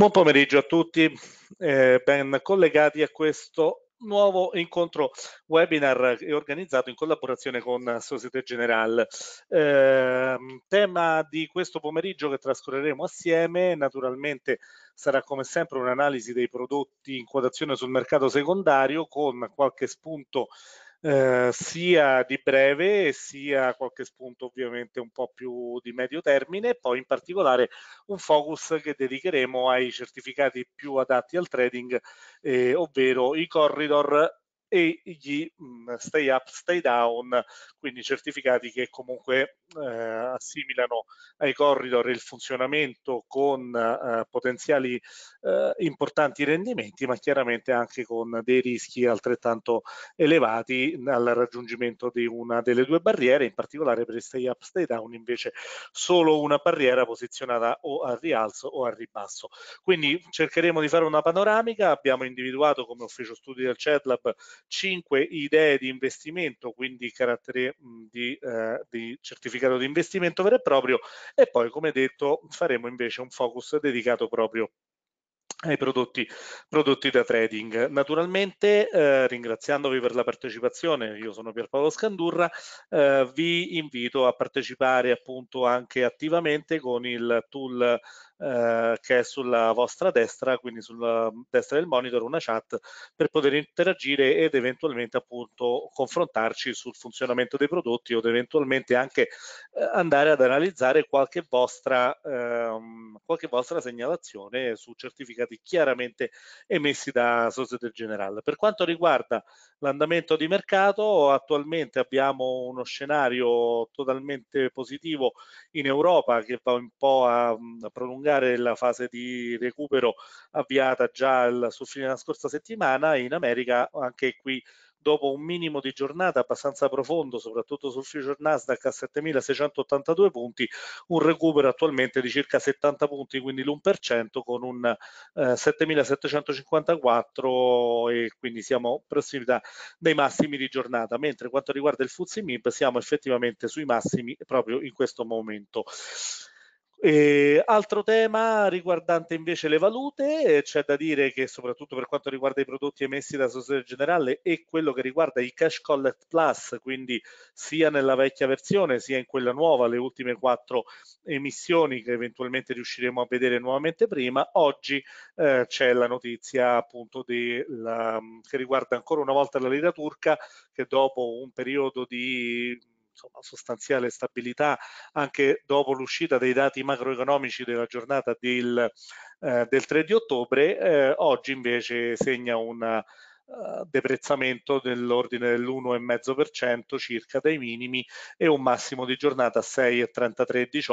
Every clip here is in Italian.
Buon pomeriggio a tutti, eh, ben collegati a questo nuovo incontro webinar organizzato in collaborazione con Societe Generale. Eh, tema di questo pomeriggio che trascorreremo assieme naturalmente sarà come sempre un'analisi dei prodotti in quotazione sul mercato secondario con qualche spunto eh, sia di breve sia qualche spunto ovviamente un po' più di medio termine poi in particolare un focus che dedicheremo ai certificati più adatti al trading, eh, ovvero i corridor e gli mm, stay up, stay down, quindi certificati che comunque eh, assimilano ai corridor il funzionamento con eh, potenziali eh, importanti rendimenti, ma chiaramente anche con dei rischi altrettanto elevati al raggiungimento di una delle due barriere, in particolare per il stay up, stay down invece solo una barriera posizionata o al rialzo o al ribasso. Quindi cercheremo di fare una panoramica, abbiamo individuato come ufficio studi del CEDLAB 5 idee di investimento, quindi carattere di, eh, di certificato di investimento vero e proprio e poi come detto faremo invece un focus dedicato proprio ai prodotti, prodotti, da trading. Naturalmente, eh, ringraziandovi per la partecipazione, io sono Pierpaolo Scandurra, eh, vi invito a partecipare appunto anche attivamente con il tool eh, che è sulla vostra destra, quindi sulla destra del monitor, una chat per poter interagire ed eventualmente appunto confrontarci sul funzionamento dei prodotti o eventualmente anche eh, andare ad analizzare qualche vostra, ehm, qualche vostra segnalazione su certificati chiaramente emessi da Societe Generale. Per quanto riguarda l'andamento di mercato, attualmente abbiamo uno scenario totalmente positivo in Europa che va un po' a, a prolungare completare la fase di recupero avviata già il, sul fine della scorsa settimana in America anche qui dopo un minimo di giornata abbastanza profondo, soprattutto sul future Nasdaq a 7.682 punti, un recupero attualmente di circa 70 punti, quindi l'1% con un eh, 7.754 e quindi siamo prossimità dei massimi di giornata, mentre quanto riguarda il Fuzzi MIB siamo effettivamente sui massimi proprio in questo momento. E altro tema riguardante invece le valute, eh, c'è da dire che soprattutto per quanto riguarda i prodotti emessi da Società Generale e quello che riguarda i Cash Collect Plus, quindi sia nella vecchia versione sia in quella nuova, le ultime quattro emissioni che eventualmente riusciremo a vedere nuovamente prima, oggi eh, c'è la notizia appunto di, la, che riguarda ancora una volta la lira turca che dopo un periodo di insomma, sostanziale stabilità anche dopo l'uscita dei dati macroeconomici della giornata del, eh, del 3 di ottobre, eh, oggi invece segna un uh, deprezzamento dell'ordine dell'1,5% circa dai minimi e un massimo di giornata 6,3318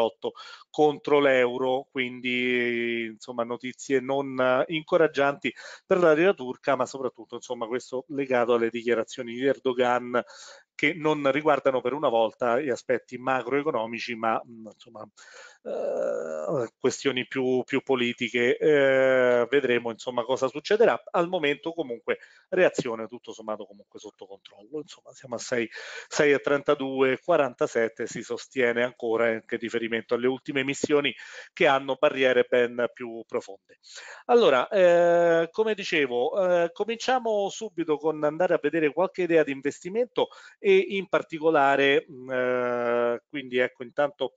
contro l'euro, quindi insomma notizie non incoraggianti per l'area turca, ma soprattutto insomma questo legato alle dichiarazioni di Erdogan che non riguardano per una volta gli aspetti macroeconomici, ma mm, insomma, eh, questioni più, più politiche. Eh, vedremo insomma cosa succederà. Al momento comunque reazione tutto sommato comunque sotto controllo. Insomma, siamo a 6, 6 a 32, 47 si sostiene ancora eh, anche riferimento alle ultime missioni che hanno barriere ben più profonde. Allora, eh, come dicevo, eh, cominciamo subito con andare a vedere qualche idea di investimento e in particolare, mm, eh, quindi ecco intanto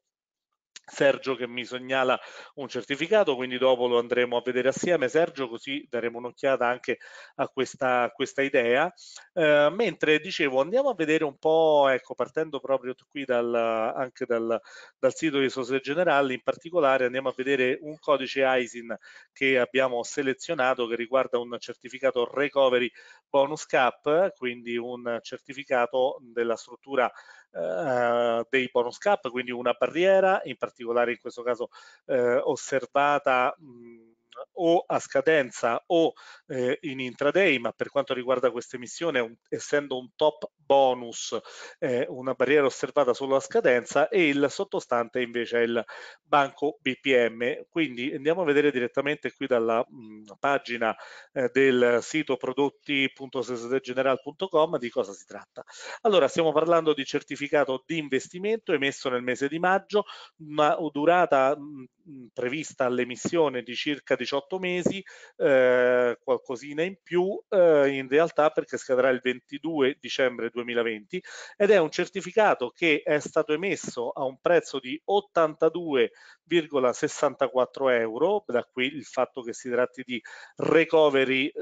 Sergio che mi segnala un certificato, quindi dopo lo andremo a vedere assieme, Sergio, così daremo un'occhiata anche a questa, a questa idea. Eh, mentre dicevo, andiamo a vedere un po', ecco, partendo proprio qui dal, anche dal, dal sito di Sose Generali, in particolare andiamo a vedere un codice ISIN che abbiamo selezionato che riguarda un certificato Recovery Bonus Cap, quindi un certificato della struttura eh, dei bonus cap, quindi una barriera, in particolare in questo caso eh, osservata mh, o a scadenza o eh, in intraday, ma per quanto riguarda questa emissione, un, essendo un top bonus, eh, una barriera osservata solo a scadenza e il sottostante invece è il banco BPM. Quindi andiamo a vedere direttamente qui dalla mh, mm, pagina eh, del sito prodotti.sesedegeneral.com di cosa si tratta. Allora, stiamo parlando di certificato di investimento emesso nel mese di maggio, una durata mh, mm, mm, prevista all'emissione di circa 18 18 mesi, eh, qualcosina in più eh, in realtà perché scadrà il 22 dicembre 2020 ed è un certificato che è stato emesso a un prezzo di 82,64 euro, da qui il fatto che si tratti di recovery eh,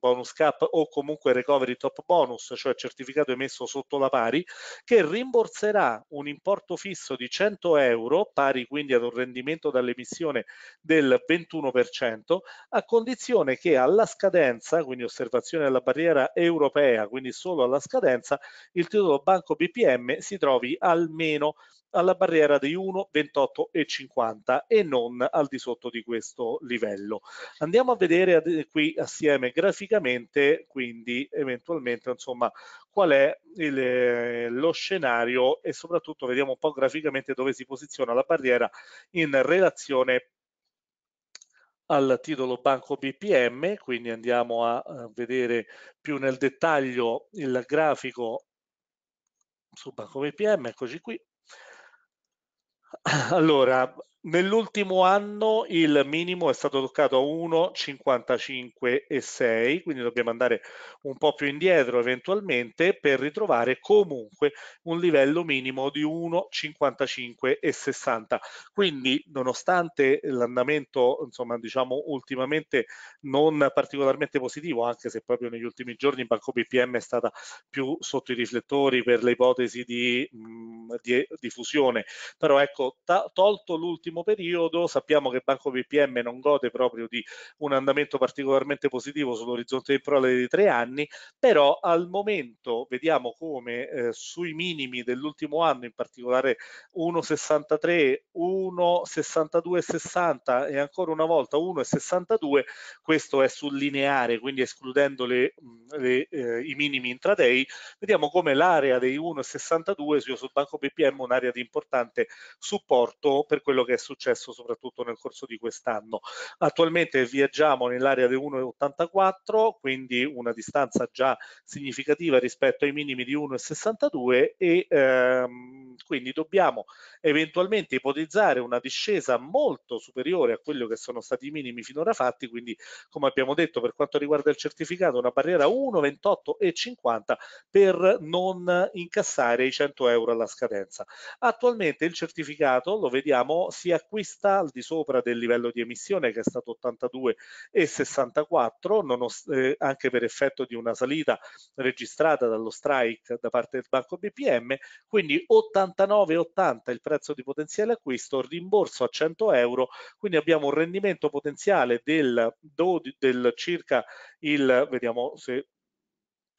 bonus cap o comunque recovery top bonus, cioè certificato emesso sotto la pari, che rimborserà un importo fisso di 100 euro, pari quindi ad un rendimento dall'emissione del 21%, a condizione che alla scadenza, quindi osservazione della barriera europea, quindi solo alla scadenza, il titolo banco BPM si trovi almeno alla barriera di 1, 28 e 50 e non al di sotto di questo livello. Andiamo a vedere eh, qui assieme graficamente quindi eventualmente insomma qual è il, eh, lo scenario e soprattutto vediamo un po' graficamente dove si posiziona la barriera in relazione al titolo Banco BPM, quindi andiamo a vedere più nel dettaglio il grafico su Banco BPM, eccoci qui, allora, Nell'ultimo anno il minimo è stato toccato a 1,55,6, quindi dobbiamo andare un po' più indietro eventualmente per ritrovare comunque un livello minimo di 1,55,60. Quindi nonostante l'andamento, insomma, diciamo ultimamente non particolarmente positivo, anche se proprio negli ultimi giorni Banco BPM è stata più sotto i riflettori per le ipotesi di, mh, di diffusione, però ecco, tolto l'ultimo nell'ultimo periodo. Sappiamo che Banco BPM non gode proprio di un andamento particolarmente positivo sull'orizzonte temporale di tre anni, però al momento vediamo come eh, sui minimi dell'ultimo anno, in particolare 1,63, 1,62,60 e ancora una volta 1,62, questo è sul lineare, quindi escludendo le, le, eh, i minimi intraday, vediamo come l'area dei 1,62 sia sul Banco BPM un'area di importante supporto per quello che è successo soprattutto nel corso di quest'anno. Attualmente viaggiamo nell'area di 1,84, quindi una distanza già significativa rispetto ai minimi di 1,62 e ehm, quindi dobbiamo eventualmente ipotizzare una discesa molto superiore a quello che sono stati i minimi finora fatti, quindi come abbiamo detto per quanto riguarda il certificato una barriera 1,28 e 50 per non incassare i 100 euro alla scadenza. Attualmente il certificato, lo vediamo, si acquista al di sopra del livello di emissione che è stato 82 e 64, eh, anche per effetto di una salita registrata dallo strike da parte del banco BPM, quindi 89,80 il prezzo di potenziale acquisto, rimborso a 100 euro, quindi abbiamo un rendimento potenziale del, del circa il, vediamo se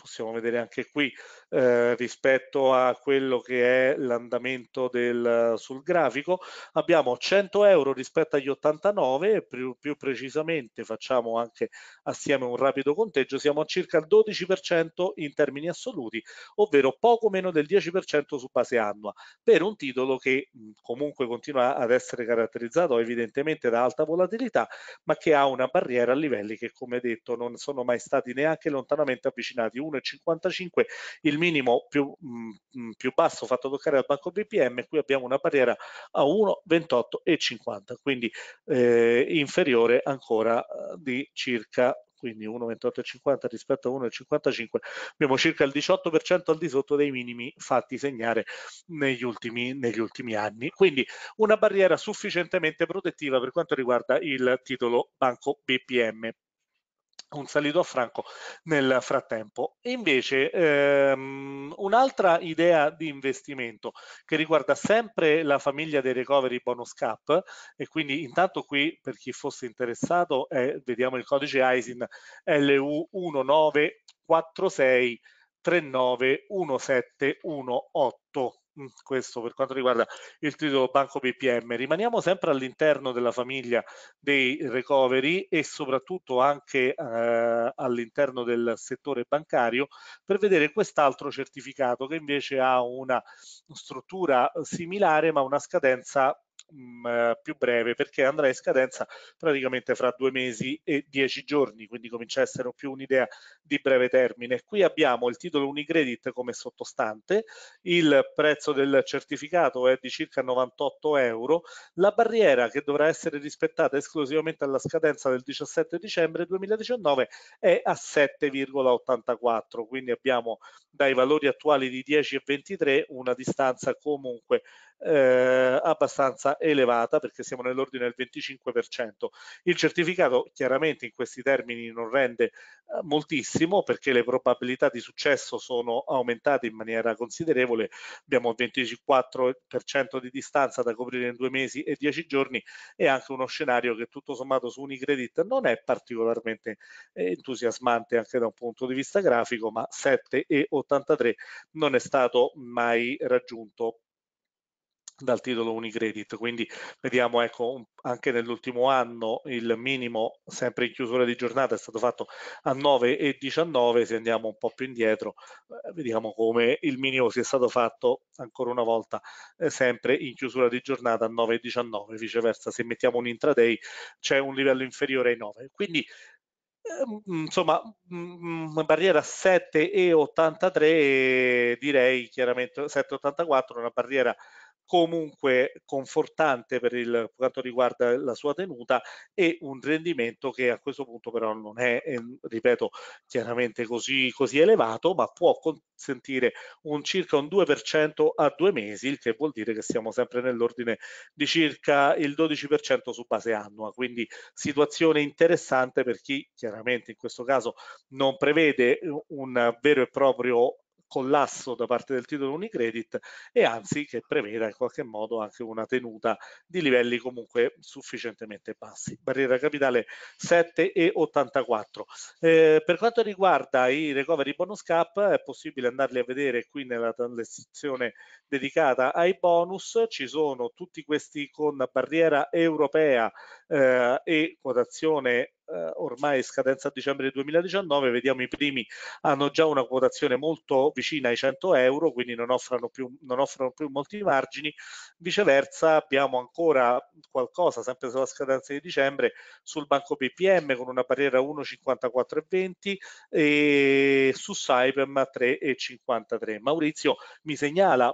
possiamo vedere anche qui eh, rispetto a quello che è l'andamento del, sul grafico, abbiamo 100 euro rispetto agli 89, più, più precisamente facciamo anche assieme un rapido conteggio, siamo a circa il 12% in termini assoluti, ovvero poco meno del 10% su base annua, per un titolo che comunque continua ad essere caratterizzato evidentemente da alta volatilità, ma che ha una barriera a livelli che come detto non sono mai stati neanche lontanamente avvicinati 1,55 il minimo più, mh, mm, mm, più basso fatto toccare al banco BPM qui abbiamo una barriera a 1,28,50 quindi eh, inferiore ancora eh, di circa quindi 1,28,50 rispetto a 1,55 abbiamo circa il 18% al di sotto dei minimi fatti segnare negli ultimi, negli ultimi, anni. Quindi una barriera sufficientemente protettiva per quanto riguarda il titolo banco BPM un salito a franco nel frattempo. invece ehm, un'altra idea di investimento che riguarda sempre la famiglia dei recovery bonus cap e quindi intanto qui per chi fosse interessato eh, vediamo il codice ISIN LU1946391718 Mm, questo per quanto riguarda il titolo Banco BPM. Rimaniamo sempre all'interno della famiglia dei recovery e soprattutto anche eh, all'interno del settore bancario per vedere quest'altro certificato che invece ha una struttura similare ma una scadenza Mm, eh, più breve perché andrà in scadenza praticamente fra due mesi e dieci giorni, quindi comincia a essere più un'idea di breve termine. Qui abbiamo il titolo Unicredit come sottostante, il prezzo del certificato è di circa 98 euro, la barriera che dovrà essere rispettata esclusivamente alla scadenza del 17 dicembre 2019 è a 7,84, quindi abbiamo dai valori attuali di 10,23 una distanza comunque eh, abbastanza elevata perché siamo nell'ordine del 25%. Il certificato chiaramente in questi termini non rende eh, moltissimo perché le probabilità di successo sono aumentate in maniera considerevole, abbiamo il 24% di distanza da coprire in due mesi e dieci giorni e anche uno scenario che tutto sommato su Unicredit non è particolarmente eh, entusiasmante anche da un punto di vista grafico, ma 7,83 non è stato mai raggiunto dal titolo Unicredit, quindi vediamo ecco, anche nell'ultimo anno il minimo sempre in chiusura di giornata è stato fatto a 9,19, se andiamo un po' più indietro eh, vediamo come il minimo sia stato fatto ancora una volta eh, sempre in chiusura di giornata a 9,19, viceversa se mettiamo un intraday c'è un livello inferiore ai 9, quindi ehm, mm, insomma mm, mm, barriera 7,83 direi chiaramente 7,84 una barriera comunque confortante per, il, per quanto riguarda la sua tenuta e un rendimento che a questo punto però non è, ehm, ripeto, chiaramente così, così elevato, ma può consentire un circa un 2% a due mesi, il che vuol dire che siamo sempre nell'ordine di circa il 12% su base annua, quindi situazione interessante per chi chiaramente in questo caso non prevede eh, un vero e proprio collasso da parte del titolo Unicredit e anzi che preveda in qualche modo anche una tenuta di livelli comunque sufficientemente bassi. Barriera capitale 7 7,84. Eh, per quanto riguarda i recovery bonus cap è possibile andarli a vedere qui nella sezione dedicata ai bonus, ci sono tutti questi con barriera europea eh, e quotazione eh, ormai scadenza a dicembre 2019, vediamo i primi hanno già una quotazione molto vicina ai 100 euro, quindi non offrono più, non offrono più molti margini, viceversa abbiamo ancora qualcosa, sempre sulla scadenza di dicembre, sul banco BPM con una barriera 1,54,20 e su Saipem 3,53. Maurizio mi segnala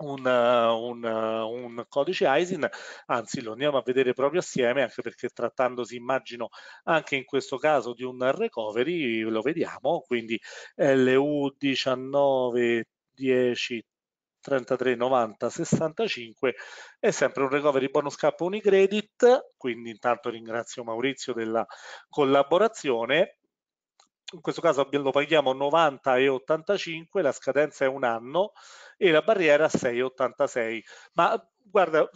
un, eh, un, eh, un, codice ISIN, anzi lo andiamo a vedere proprio assieme anche perché trattandosi immagino anche in questo caso di un recovery lo vediamo, quindi LU 1910 65 è sempre un recovery bonus cap unicredit quindi intanto ringrazio Maurizio della collaborazione in questo caso lo paghiamo 90 e 85, la scadenza è un anno e la barriera 6,86. Ma guarda,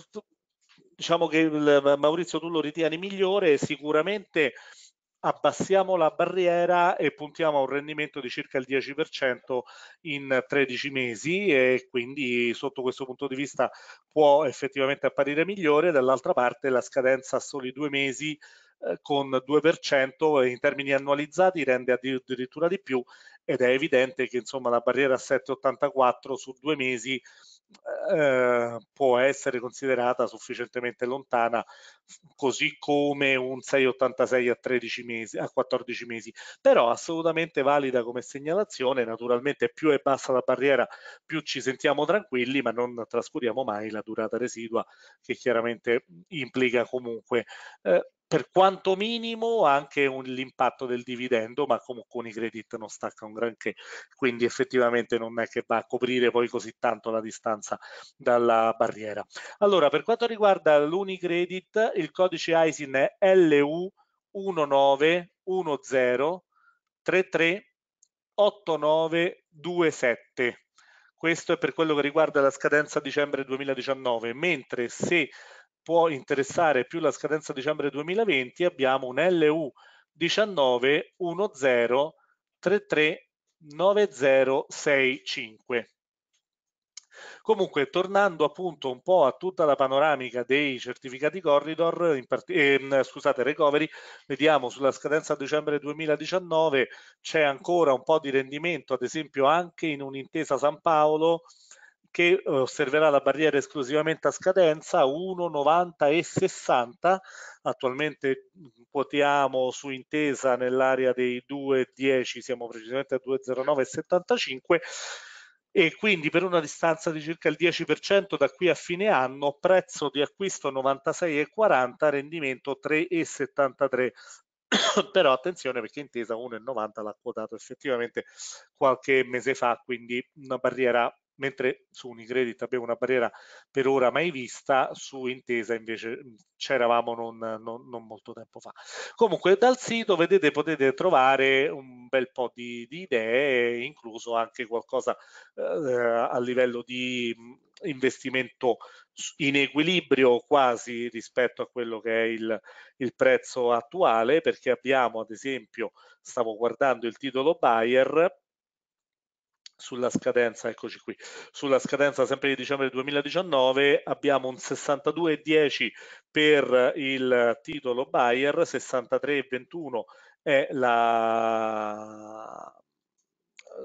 diciamo che il, Maurizio tu lo ritieni migliore, sicuramente abbassiamo la barriera e puntiamo a un rendimento di circa il 10% in 13 mesi e quindi sotto questo punto di vista può effettivamente apparire migliore, dall'altra parte la scadenza a soli due mesi eh, con 2% in termini annualizzati rende addirittura di più ed è evidente che insomma la barriera a 7,84 su due mesi eh, può essere considerata sufficientemente lontana così come un 6,86 a, a 14 mesi però assolutamente valida come segnalazione naturalmente più è bassa la barriera più ci sentiamo tranquilli ma non trascuriamo mai la durata residua che chiaramente implica comunque eh, per quanto minimo anche un, l'impatto del dividendo, ma comunque credit non stacca un granché, quindi effettivamente non è che va a coprire poi così tanto la distanza dalla barriera. Allora, per quanto riguarda l'Unicredit, il codice ISIN è LU1910338927. Questo è per quello che riguarda la scadenza dicembre 2019, mentre se può interessare più la scadenza dicembre 2020 abbiamo un LU 1910339065. Comunque, tornando appunto un po' a tutta la panoramica dei certificati corridor, eh, scusate, recovery, vediamo sulla scadenza dicembre 2019 c'è ancora un po' di rendimento, ad esempio anche in un'intesa San Paolo che eh, osserverà la barriera esclusivamente a scadenza 1, 90 e 60. Attualmente mm, quotiamo su intesa nell'area dei 2,10, siamo precisamente a 2,09 e 75 e quindi per una distanza di circa il 10% da qui a fine anno prezzo di acquisto 96,40 rendimento 3,73 però attenzione perché intesa 1,90 l'ha quotato effettivamente qualche mese fa quindi una barriera mentre su Unicredit abbiamo una barriera per ora mai vista, su Intesa invece mm, c'eravamo non, non, non, molto tempo fa. Comunque dal sito vedete potete trovare un bel po' di, di idee, incluso anche qualcosa eh, a livello di mm, investimento in equilibrio quasi rispetto a quello che è il, il, prezzo attuale perché abbiamo ad esempio stavo guardando il titolo Bayer sulla scadenza, eccoci qui, sulla scadenza sempre di dicembre 2019 abbiamo un 62,10 per il titolo Bayer, 63,21 è la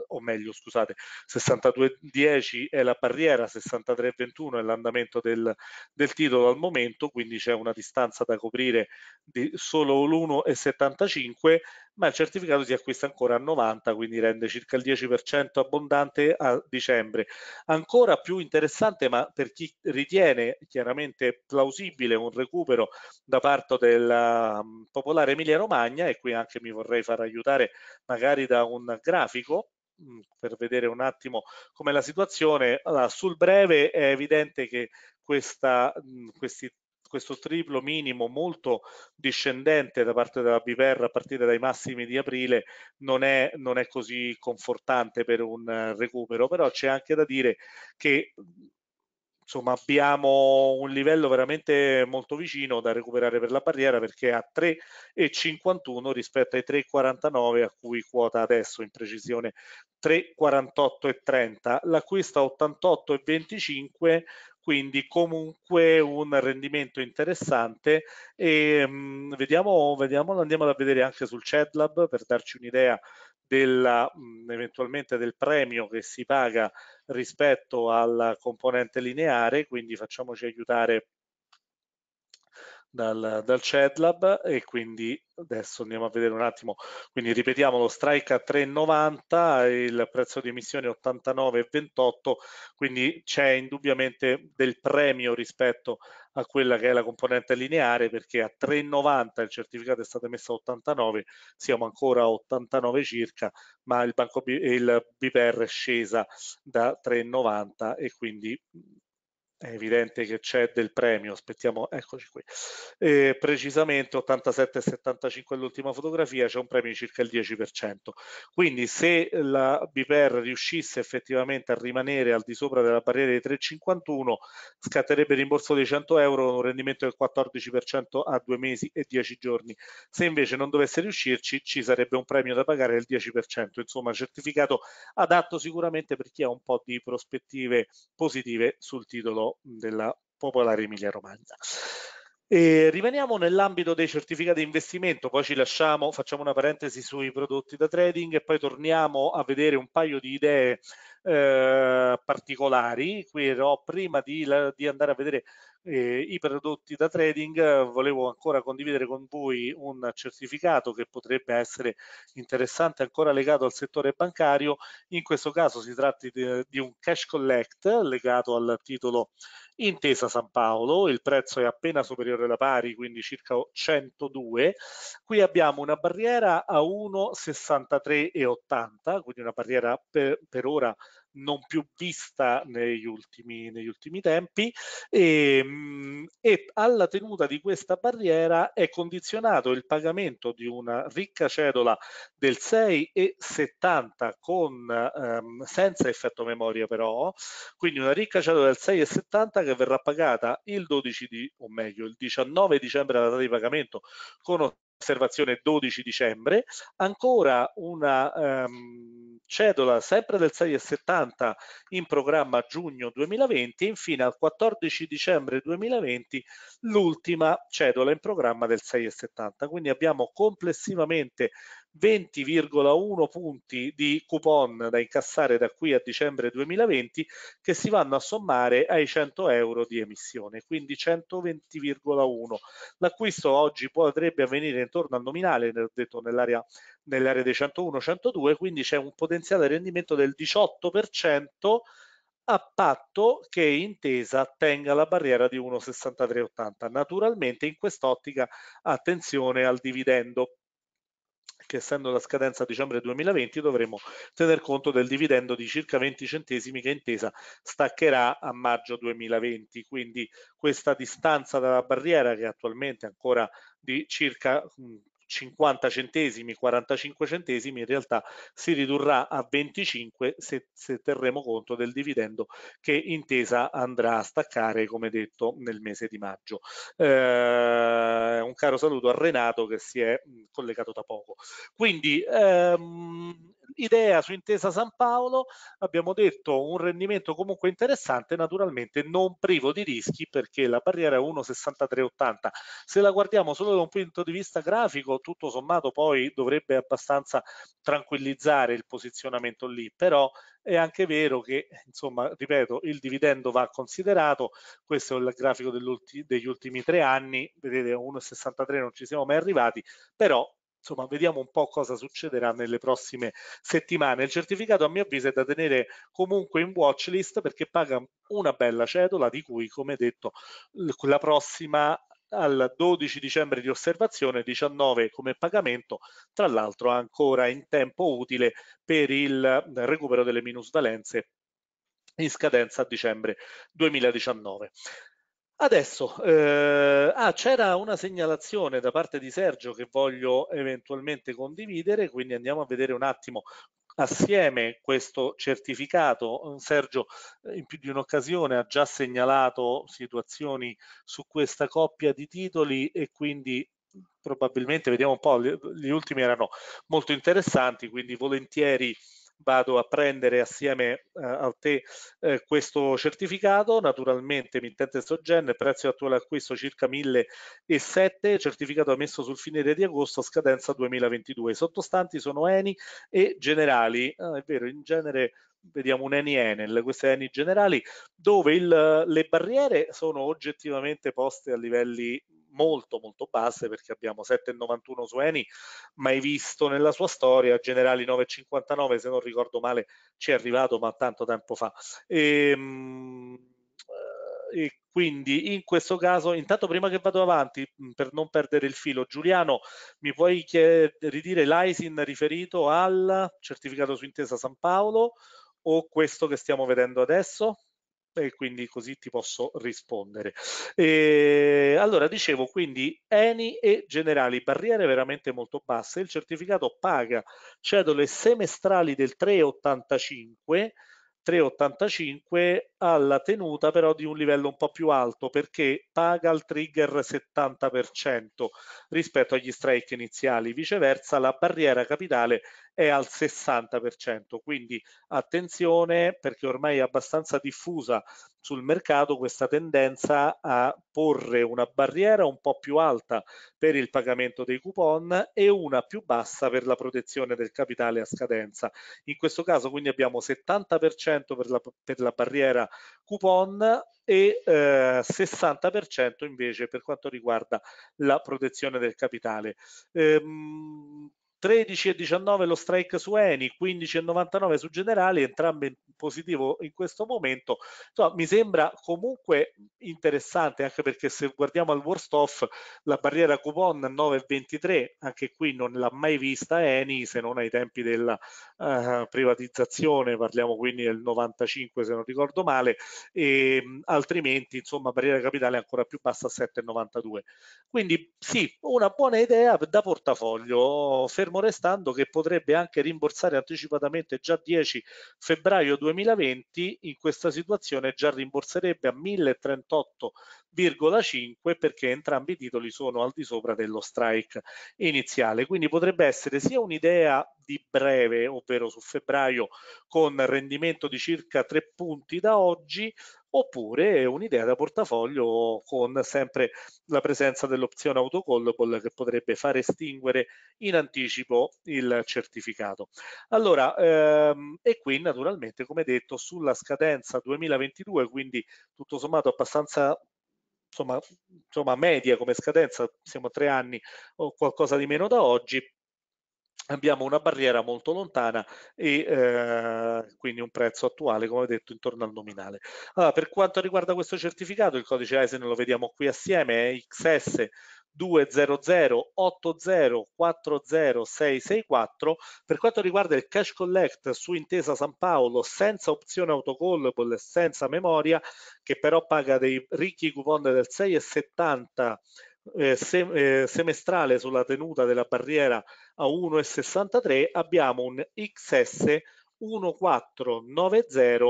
o meglio scusate 62,10 è la barriera 63,21 è l'andamento del, del, titolo al momento quindi c'è una distanza da coprire di solo l'1,75 ma il certificato si acquista ancora a 90, quindi rende circa il 10% abbondante a dicembre. Ancora più interessante, ma per chi ritiene chiaramente plausibile un recupero da parte del mm, Popolare Emilia Romagna, e qui anche mi vorrei far aiutare magari da un grafico mm, per vedere un attimo com'è la situazione, allora, sul breve è evidente che questa, mm, questi questo triplo minimo molto discendente da parte della Biver a partire dai massimi di aprile non è, non è così confortante per un eh, recupero, però c'è anche da dire che insomma abbiamo un livello veramente molto vicino da recuperare per la barriera perché è a 3,51 rispetto ai 3,49 a cui quota adesso in precisione 3,48 e 30 l'acquisto a 88,25 quindi comunque un rendimento interessante e mh, mm, vediamo, vediamo, andiamo a vedere anche sul CEDLAB per darci un'idea della, mh, mm, eventualmente del premio che si paga rispetto al componente lineare, quindi facciamoci aiutare dal, dal CEDLAB e quindi adesso andiamo a vedere un attimo, quindi ripetiamo lo strike a 3,90, il prezzo di emissione 89,28, quindi c'è indubbiamente del premio rispetto a quella che è la componente lineare perché a 3,90 il certificato è stato emesso a 89, siamo ancora a 89 circa, ma il, banco, il BPR è scesa da 3,90 e quindi è evidente che c'è del premio, aspettiamo, eccoci qui, eh, precisamente 87,75 è l'ultima fotografia, c'è un premio di circa il 10%, quindi se la BPR riuscisse effettivamente a rimanere al di sopra della barriera dei 3,51 scatterebbe il rimborso dei 100 euro, con un rendimento del 14% a due mesi e 10 giorni, se invece non dovesse riuscirci ci sarebbe un premio da pagare del 10%, insomma certificato adatto sicuramente per chi ha un po' di prospettive positive sul titolo della popolare Emilia Romagna. E rimaniamo nell'ambito dei certificati di investimento, poi ci lasciamo, facciamo una parentesi sui prodotti da trading e poi torniamo a vedere un paio di idee eh, particolari. Qui però prima di, di andare a vedere eh, i prodotti da trading eh, volevo ancora condividere con voi un certificato che potrebbe essere interessante ancora legato al settore bancario in questo caso si tratta di, di un cash collect legato al titolo Intesa San Paolo, il prezzo è appena superiore alla pari, quindi circa 102. Qui abbiamo una barriera a 1,63,80, quindi una barriera per, per ora non più vista negli ultimi, negli ultimi tempi e, mm, e, alla tenuta di questa barriera è condizionato il pagamento di una ricca cedola del 6,70 con, ehm, senza effetto memoria però, quindi una ricca cedola del 6,70 che verrà pagata il 12 di, o meglio il 19 dicembre la data di pagamento con osservazione 12 dicembre, ancora una ehm, cedola sempre del 6,70 in programma giugno 2020 e infine al 14 dicembre 2020 l'ultima cedola in programma del 6,70. Quindi abbiamo complessivamente 20,1 punti di coupon da incassare da qui a dicembre 2020 che si vanno a sommare ai 100 euro di emissione, quindi 120,1. L'acquisto oggi potrebbe avvenire intorno al nominale, ho detto nell'area nell dei 101-102, quindi c'è un potenziale rendimento del 18% a patto che Intesa tenga la barriera di 1,6380. Naturalmente in quest'ottica attenzione al dividendo che essendo la scadenza a dicembre 2020 dovremo tener conto del dividendo di circa 20 centesimi che Intesa staccherà a maggio 2020, quindi questa distanza dalla barriera che attualmente è ancora di circa 50 centesimi, 45 centesimi, in realtà si ridurrà a 25 se, se, terremo conto del dividendo che Intesa andrà a staccare, come detto, nel mese di maggio. Eh, un caro saluto a Renato che si è collegato da poco. Quindi ehm, idea su Intesa San Paolo, abbiamo detto un rendimento comunque interessante, naturalmente non privo di rischi perché la barriera è 1,6380. Se la guardiamo solo da un punto di vista grafico, tutto sommato poi dovrebbe abbastanza tranquillizzare il posizionamento lì, però è anche vero che, insomma, ripeto, il dividendo va considerato, questo è il grafico degli ultimi tre anni, vedete 1,63 non ci siamo mai arrivati, però insomma vediamo un po' cosa succederà nelle prossime settimane. Il certificato a mio avviso è da tenere comunque in watch list perché paga una bella cedola di cui come detto la prossima al 12 dicembre di osservazione, 19 come pagamento, tra l'altro ancora in tempo utile per il recupero delle minusvalenze in scadenza a dicembre 2019. Adesso, eh, ah, c'era una segnalazione da parte di Sergio che voglio eventualmente condividere, quindi andiamo a vedere un attimo assieme questo certificato. Sergio eh, in più di un'occasione ha già segnalato situazioni su questa coppia di titoli e quindi probabilmente vediamo un po', gli ultimi erano molto interessanti, quindi volentieri vado a prendere assieme eh, a te eh, questo certificato, naturalmente mittente Sogen, prezzo attuale acquisto circa 1.007, certificato emesso sul finire di agosto, scadenza 2022. I sottostanti sono ENI e generali, ah, è vero, in genere vediamo un ENI Enel, queste ENI generali, dove il, le barriere sono oggettivamente poste a livelli molto molto basse perché abbiamo 7,91 su Eni, mai visto nella sua storia, Generali 9,59 se non ricordo male ci è arrivato ma tanto tempo fa. E, ehm, eh, e quindi in questo caso, intanto prima che vado avanti, per non perdere il filo, Giuliano, mi puoi ridire l'ISIN riferito al certificato su intesa San Paolo? o questo che stiamo vedendo adesso? E quindi così ti posso rispondere. E allora dicevo quindi ENI e generali, barriere veramente molto basse, il certificato paga cedole semestrali del 3,85 3,85 alla tenuta però di un livello un po' più alto perché paga il trigger 70% rispetto agli strike iniziali, viceversa la barriera capitale è al 60%, quindi attenzione perché ormai è abbastanza diffusa sul mercato questa tendenza a porre una barriera un po' più alta per il pagamento dei coupon e una più bassa per la protezione del capitale a scadenza. In questo caso quindi abbiamo 70% per la, per la barriera coupon e eh, 60% invece per quanto riguarda la protezione del capitale. Ehm, 13,19 lo strike su Eni, 15,99 su Generali, entrambi in positivo in questo momento. Insomma, mi sembra comunque interessante anche perché se guardiamo al worst off la barriera coupon 9,23, anche qui non l'ha mai vista Eni se non ai tempi della uh, privatizzazione, parliamo quindi del 95 se non ricordo male, e, ehm, altrimenti insomma barriera capitale è ancora più bassa a 7,92. Quindi sì, una buona idea da portafoglio. Fer fermo restando che potrebbe anche rimborsare anticipatamente già 10 febbraio 2020, in questa situazione già rimborserebbe a 1038 0,5 perché entrambi i titoli sono al di sopra dello strike iniziale. Quindi potrebbe essere sia un'idea di breve, ovvero su febbraio, con rendimento di circa 3 punti da oggi, oppure un'idea da portafoglio con sempre la presenza dell'opzione autocallable che potrebbe far estinguere in anticipo il certificato. Allora, ehm, e qui naturalmente, come detto, sulla scadenza 2022, quindi tutto sommato abbastanza insomma, insomma media come scadenza, siamo a tre anni o qualcosa di meno da oggi, abbiamo una barriera molto lontana e eh, quindi un prezzo attuale come detto intorno al nominale allora, per quanto riguarda questo certificato il codice ISIN lo vediamo qui assieme è XS 200 80 40 664. Per quanto riguarda il cash collect su Intesa San Paolo senza opzione autocall e senza memoria, che però paga dei ricchi coupon del 6,70 eh, se, eh, semestrale sulla tenuta della barriera a 1,63, abbiamo un XS 1490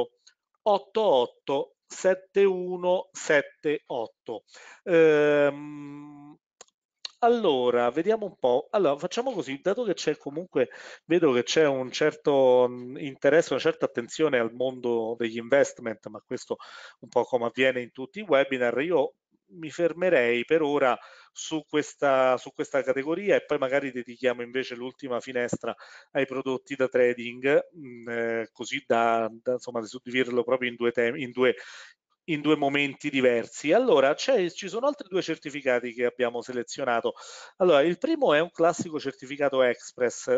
88 7178. Ehm, allora, vediamo un po'. Allora, facciamo così, dato che c'è comunque, vedo che c'è un certo mm, interesse, una certa attenzione al mondo degli investment, ma questo un po' come avviene in tutti i webinar, io mi fermerei per ora su questa, su questa categoria e poi magari dedichiamo invece l'ultima finestra ai prodotti da trading, mh, mm, eh, così da, da, insomma, suddividerlo proprio in due, temi, in due, in due momenti diversi. Allora, ci sono altri due certificati che abbiamo selezionato. Allora, il primo è un classico certificato Express,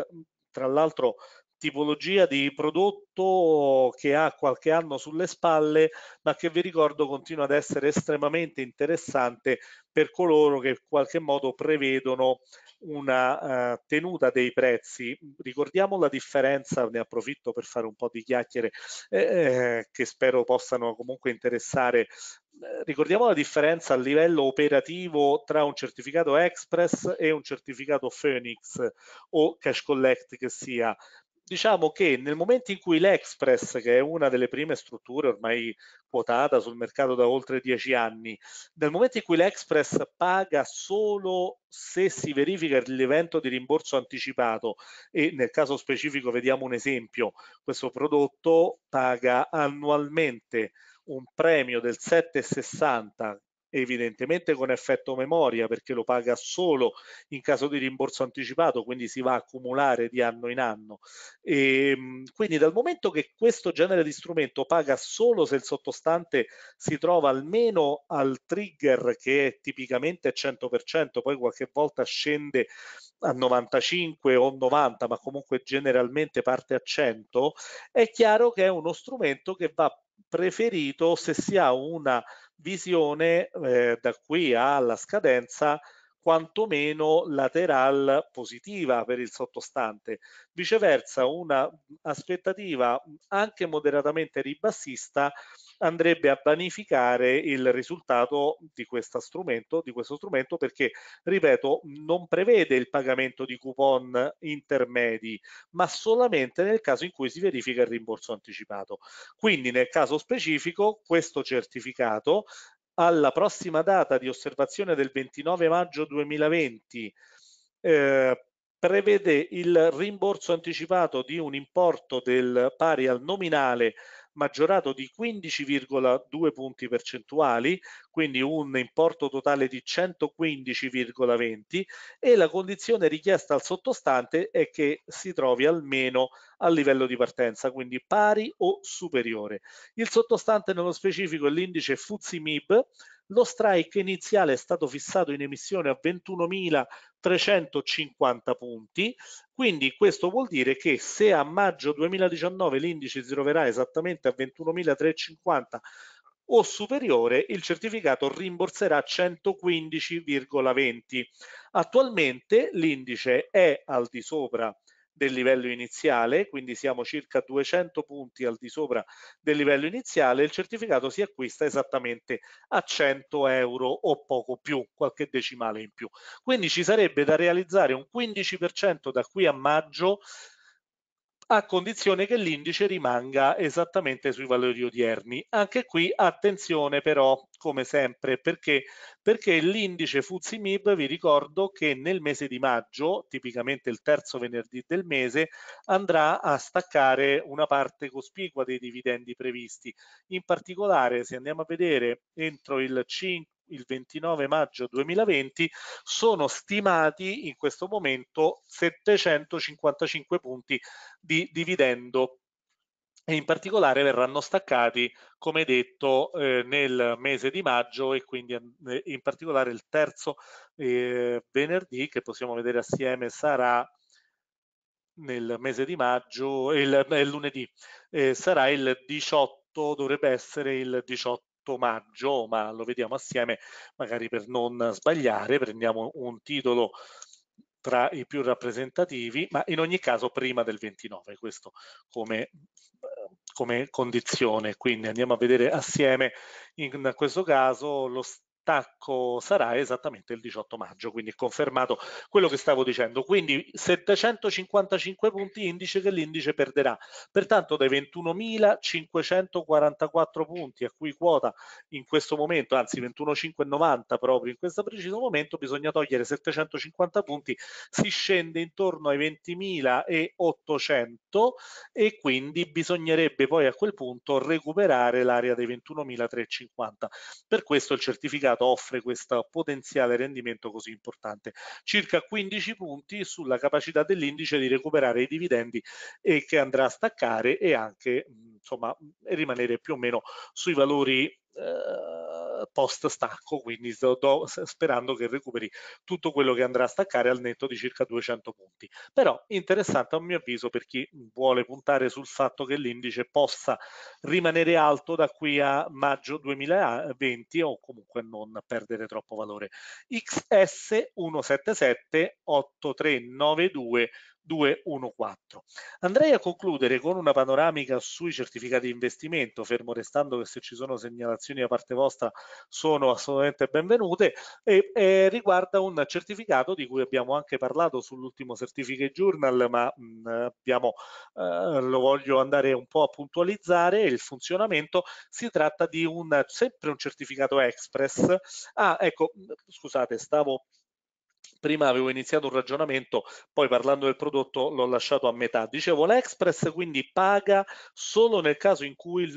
tra l'altro tipologia di prodotto che ha qualche anno sulle spalle, ma che vi ricordo continua ad essere estremamente interessante per coloro che in qualche modo prevedono una uh, tenuta dei prezzi. Ricordiamo la differenza, ne approfitto per fare un po' di chiacchiere eh, eh che spero possano comunque interessare eh, ricordiamo la differenza a livello operativo tra un certificato Express e un certificato Phoenix o Cash Collect che sia diciamo che nel momento in cui l'Express, che è una delle prime strutture ormai quotata sul mercato da oltre 10 anni, nel momento in cui l'Express paga solo se si verifica l'evento di rimborso anticipato e nel caso specifico vediamo un esempio, questo prodotto paga annualmente un premio del 7,60 evidentemente con effetto memoria perché lo paga solo in caso di rimborso anticipato quindi si va a accumulare di anno in anno e, ehm, quindi dal momento che questo genere di strumento paga solo se il sottostante si trova almeno al trigger che è tipicamente 100% poi qualche volta scende a 95 o 90 ma comunque generalmente parte a 100 è chiaro che è uno strumento che va preferito se si ha una visione eh, da qui alla scadenza quantomeno lateral positiva per il sottostante. Viceversa, una aspettativa anche moderatamente ribassista andrebbe a vanificare il risultato di, strumento, di questo strumento perché, ripeto, non prevede il pagamento di coupon intermedi, ma solamente nel caso in cui si verifica il rimborso anticipato. Quindi nel caso specifico questo certificato alla prossima data di osservazione del 29 maggio 2020 eh, prevede il rimborso anticipato di un importo del, pari al nominale maggiorato di 15,2 punti percentuali, quindi un importo totale di 115,20 e la condizione richiesta al sottostante è che si trovi almeno al livello di partenza, quindi pari o superiore. Il sottostante nello specifico è l'indice FTSE MIB lo strike iniziale è stato fissato in emissione a 21.350 punti, quindi questo vuol dire che se a maggio 2019 l'indice si troverà esattamente a 21.350 o superiore, il certificato rimborserà 115,20. Attualmente l'indice è al di sopra del livello iniziale, quindi siamo circa 200 punti al di sopra del livello iniziale, il certificato si acquista esattamente a 100 euro o poco più, qualche decimale in più. Quindi ci sarebbe da realizzare un 15% da qui a maggio a condizione che l'indice rimanga esattamente sui valori odierni. Anche qui attenzione però, come sempre, perché? Perché l'indice Fuzzi MIB, vi ricordo che nel mese di maggio, tipicamente il terzo venerdì del mese, andrà a staccare una parte cospicua dei dividendi previsti. In particolare, se andiamo a vedere, entro il 5 il 29 maggio 2020 sono stimati in questo momento 755 punti di dividendo e in particolare verranno staccati come detto eh, nel mese di maggio e quindi eh, in particolare il terzo eh, venerdì che possiamo vedere assieme sarà nel mese di maggio il, eh, il lunedì eh, sarà il 18 dovrebbe essere il 18 maggio, ma lo vediamo assieme, magari per non sbagliare, prendiamo un titolo tra i più rappresentativi, ma in ogni caso prima del 29, questo come, come condizione. Quindi andiamo a vedere assieme in questo caso lo, l'attacco sarà esattamente il 18 maggio, quindi confermato quello che stavo dicendo. Quindi 755 punti indice che l'indice perderà. Pertanto dai 21.544 punti a cui quota in questo momento, anzi 21.590 proprio in questo preciso momento, bisogna togliere 750 punti, si scende intorno ai 20.800 e quindi bisognerebbe poi a quel punto recuperare l'area dei 21.350. Per questo il certificato mercato offre questo potenziale rendimento così importante. Circa 15 punti sulla capacità dell'indice di recuperare i dividendi e che andrà a staccare e anche insomma rimanere più o meno sui valori eh, post stacco quindi sto, do, sperando che recuperi tutto quello che andrà a staccare al netto di circa 200 punti però interessante a mio avviso per chi vuole puntare sul fatto che l'indice possa rimanere alto da qui a maggio 2020 o comunque non perdere troppo valore XS 177 8392 214. Andrei a concludere con una panoramica sui certificati di investimento, fermo restando che se ci sono segnalazioni da parte vostra sono assolutamente benvenute, e, e riguarda un certificato di cui abbiamo anche parlato sull'ultimo Certificate Journal, ma mh, mm, abbiamo, eh, lo voglio andare un po' a puntualizzare, il funzionamento, si tratta di un, sempre un certificato Express. Ah, ecco, mm, scusate, stavo prima avevo iniziato un ragionamento, poi parlando del prodotto l'ho lasciato a metà. Dicevo, l'Express quindi paga solo nel caso in cui il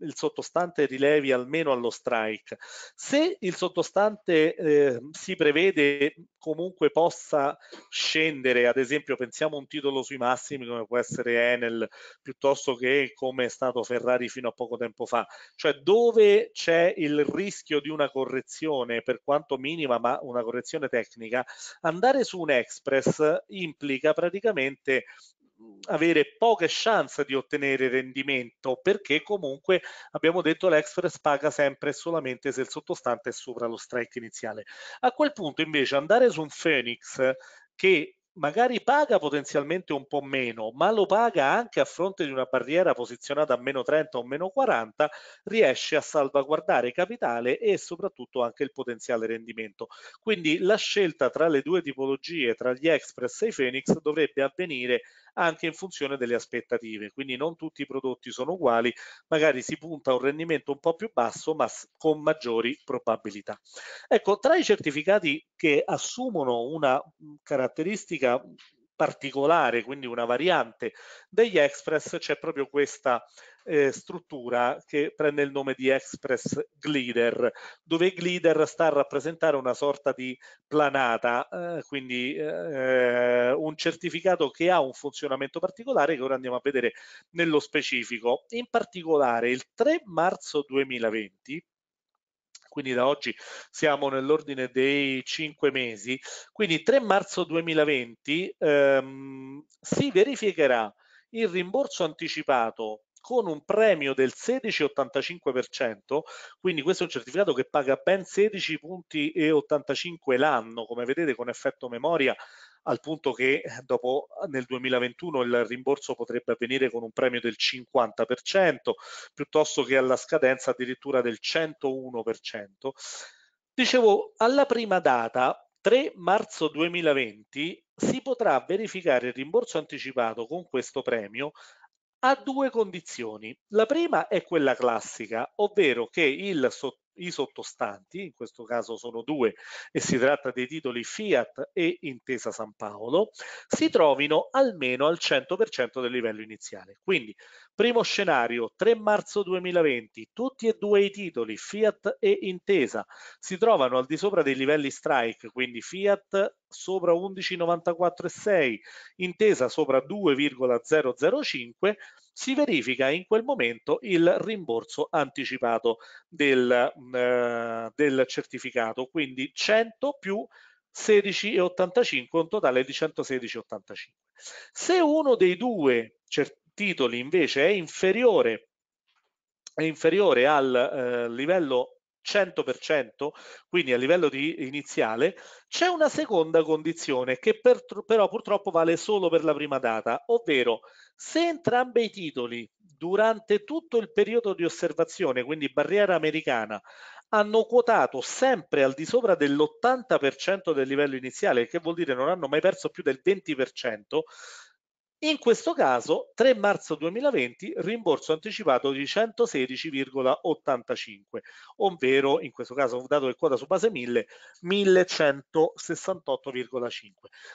il sottostante rilevi almeno allo strike. Se il sottostante eh, si prevede comunque possa scendere, ad esempio pensiamo a un titolo sui massimi come può essere Enel piuttosto che come è stato Ferrari fino a poco tempo fa, cioè dove c'è il rischio di una correzione per quanto minima ma una correzione tecnica, andare su un Express implica praticamente avere poche chance di ottenere rendimento perché comunque abbiamo detto l'express paga sempre e solamente se il sottostante è sopra lo strike iniziale. A quel punto invece andare su un Phoenix che magari paga potenzialmente un po' meno, ma lo paga anche a fronte di una barriera posizionata a meno 30 o meno 40, riesce a salvaguardare capitale e soprattutto anche il potenziale rendimento. Quindi la scelta tra le due tipologie, tra gli Express e i Phoenix, dovrebbe avvenire anche in funzione delle aspettative. Quindi non tutti i prodotti sono uguali, magari si punta a un rendimento un po' più basso, ma con maggiori probabilità. Ecco, tra i certificati che assumono una caratteristica particolare, quindi una variante degli express, c'è proprio questa eh, struttura che prende il nome di Express Glider, dove Glider sta a rappresentare una sorta di planata, eh, quindi eh, un certificato che ha un funzionamento particolare che ora andiamo a vedere nello specifico. In particolare il 3 marzo 2020 quindi da oggi siamo nell'ordine dei cinque mesi, quindi 3 marzo 2020 ehm, si verificherà il rimborso anticipato con un premio del 16,85%, quindi questo è un certificato che paga ben 16 punti e 85 l'anno, come vedete con effetto memoria, al punto che eh, dopo, nel 2021 il rimborso potrebbe avvenire con un premio del 50%, piuttosto che alla scadenza addirittura del 101%. Dicevo, alla prima data 3 marzo 2020 si potrà verificare il rimborso anticipato con questo premio ha due condizioni. La prima è quella classica, ovvero che il, sottotitolo i sottostanti, in questo caso sono due e si tratta dei titoli Fiat e Intesa San Paolo, si trovino almeno al 100% del livello iniziale. Quindi, primo scenario, 3 marzo 2020, tutti e due i titoli Fiat e Intesa si trovano al di sopra dei livelli strike, quindi Fiat sopra 11,94,6, Intesa sopra 2,005 si verifica in quel momento il rimborso anticipato del, mm, eh, del certificato, quindi 100 più 16,85, un totale di 116,85. Se uno dei due titoli invece è inferiore, è inferiore al eh, livello 100%, quindi a livello di iniziale, c'è una seconda condizione che per, però purtroppo vale solo per la prima data, ovvero se entrambi i titoli durante tutto il periodo di osservazione, quindi barriera americana, hanno quotato sempre al di sopra dell'80% del livello iniziale, che vuol dire non hanno mai perso più del 20%, in questo caso, 3 marzo 2020, rimborso anticipato di 116,85, ovvero in questo caso, dato che quota su base 1000, 1168,5.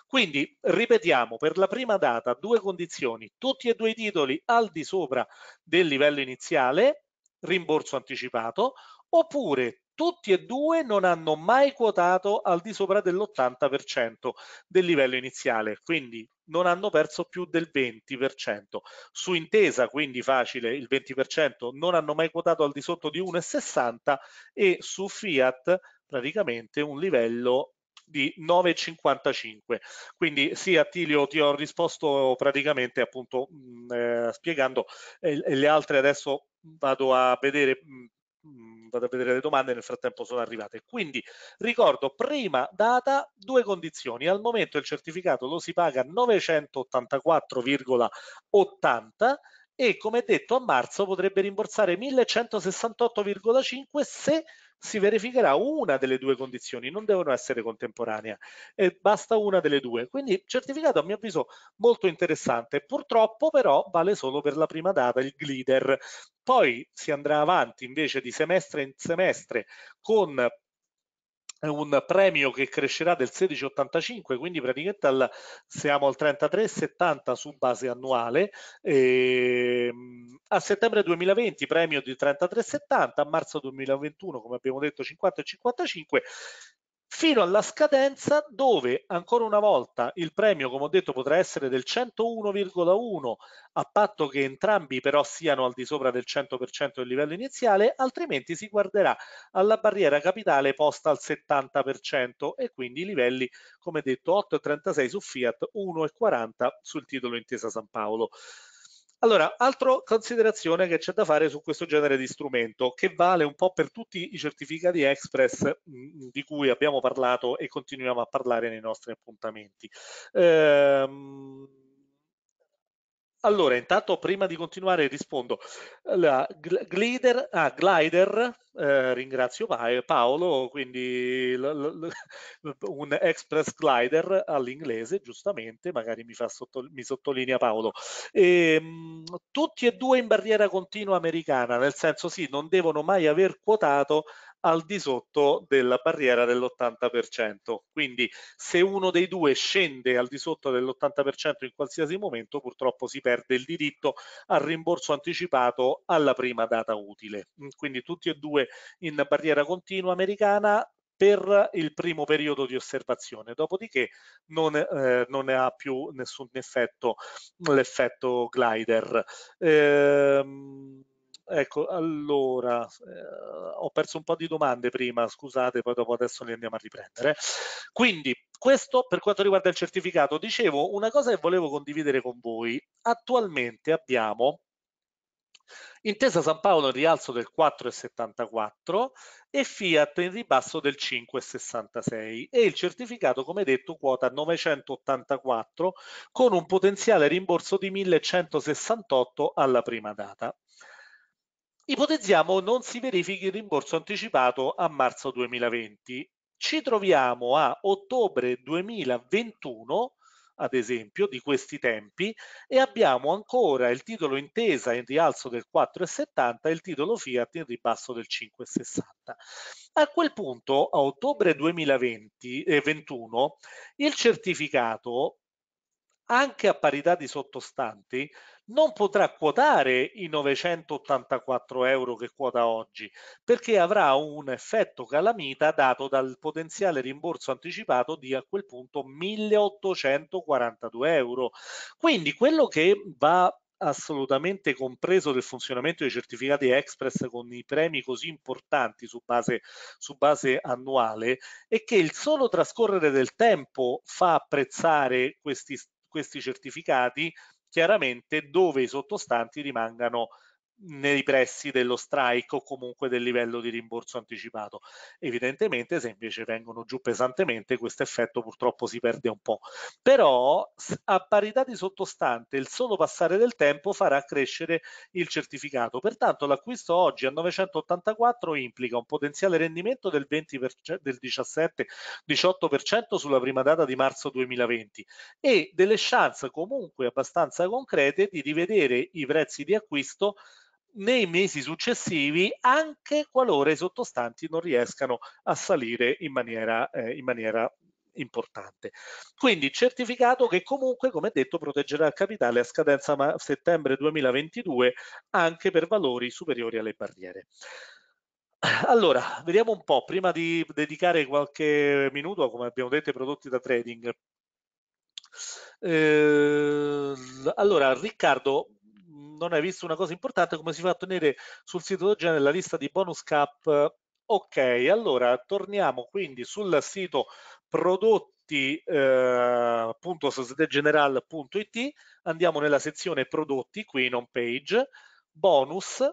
Quindi, ripetiamo, per la prima data due condizioni, tutti e due i titoli al di sopra del livello iniziale, rimborso anticipato, oppure tutti e due non hanno mai quotato al di sopra dell'80% del livello iniziale, quindi non hanno perso più del 20%. Su intesa, quindi facile, il 20% non hanno mai quotato al di sotto di 1,60 e su Fiat praticamente un livello di 9,55. Quindi sì, Attilio, ti ho risposto praticamente appunto mh, mm, eh, spiegando eh, le altre adesso vado a vedere mh, mm, mh, mm, vado a vedere le domande, nel frattempo sono arrivate. Quindi ricordo, prima data, due condizioni. Al momento il certificato lo si paga 984,80 e come detto a marzo potrebbe rimborsare 1168,5 se si verificherà una delle due condizioni, non devono essere contemporanee, e basta una delle due. Quindi certificato a mio avviso molto interessante, purtroppo però vale solo per la prima data, il glider. Poi si andrà avanti invece di semestre in semestre con è un premio che crescerà del 16,85, quindi praticamente al, siamo al 33,70 su base annuale. E, ehm, a settembre 2020 premio di 33,70, a marzo 2021 come abbiamo detto 50,55 fino alla scadenza dove ancora una volta il premio, come ho detto, potrà essere del 101,1 a patto che entrambi però siano al di sopra del 100% del livello iniziale, altrimenti si guarderà alla barriera capitale posta al 70% e quindi i livelli, come detto, 8,36 su Fiat, 1,40 sul titolo Intesa San Paolo. Allora, altra considerazione che c'è da fare su questo genere di strumento, che vale un po' per tutti i certificati express mh, mm, di cui abbiamo parlato e continuiamo a parlare nei nostri appuntamenti. Ehm, allora, intanto prima di continuare rispondo. La glider, ah, glider eh, ringrazio eh, Paolo, quindi un express glider all'inglese, giustamente, magari mi, sotto, mi sottolinea Paolo. E, ehm, mh, tutti e due in barriera continua americana, nel senso sì, non devono mai aver quotato al di sotto della barriera dell'80%. Quindi se uno dei due scende al di sotto dell'80% in qualsiasi momento, purtroppo si perde il diritto al rimborso anticipato alla prima data utile. Mm, quindi tutti e due in barriera continua americana, per il primo periodo di osservazione, dopodiché non, eh, non ha più nessun effetto l'effetto glider. Ehm ecco, allora, eh, ho perso un po' di domande prima, scusate, poi dopo adesso le andiamo a riprendere. Quindi, questo per quanto riguarda il certificato, dicevo una cosa che volevo condividere con voi. Attualmente abbiamo Intesa San Paolo in rialzo del 4,74 e Fiat in ribasso del 5,66 e il certificato come detto quota 984 con un potenziale rimborso di 1168 alla prima data ipotizziamo non si verifichi il rimborso anticipato a marzo 2020. Ci troviamo a ottobre 2021 ad esempio, di questi tempi e abbiamo ancora il titolo intesa in rialzo del 4,70 e il titolo Fiat in ribasso del 5,60. A quel punto, a ottobre 2021, eh, il certificato, anche a parità di sottostanti, non potrà quotare i 984 euro che quota oggi perché avrà un effetto calamita dato dal potenziale rimborso anticipato di a quel punto 1842 euro. Quindi quello che va assolutamente compreso del funzionamento dei certificati express con i premi così importanti su base, su base annuale è che il solo trascorrere del tempo fa apprezzare questi, questi certificati chiaramente dove i sottostanti rimangano nei pressi dello strike o comunque del livello di rimborso anticipato. Evidentemente se invece vengono giù pesantemente questo effetto purtroppo si perde un po'. Però a parità di sottostante il solo passare del tempo farà crescere il certificato. Pertanto l'acquisto oggi a 984 implica un potenziale rendimento del, 20%, del 17-18% sulla prima data di marzo 2020 e delle chance comunque abbastanza concrete di rivedere i prezzi di acquisto nei mesi successivi anche qualora i sottostanti non riescano a salire in maniera, eh, in maniera importante. Quindi certificato che comunque, come detto, proteggerà il capitale a scadenza settembre 2022 anche per valori superiori alle barriere. Allora, vediamo un po', prima di dedicare qualche minuto, come abbiamo detto, ai prodotti da trading. Eh, allora, Riccardo, non hai visto una cosa importante come si fa a tenere sul sito Dogene la lista di bonus cap eh, ok allora torniamo quindi sul sito prodotti eh, andiamo nella sezione prodotti qui in home page bonus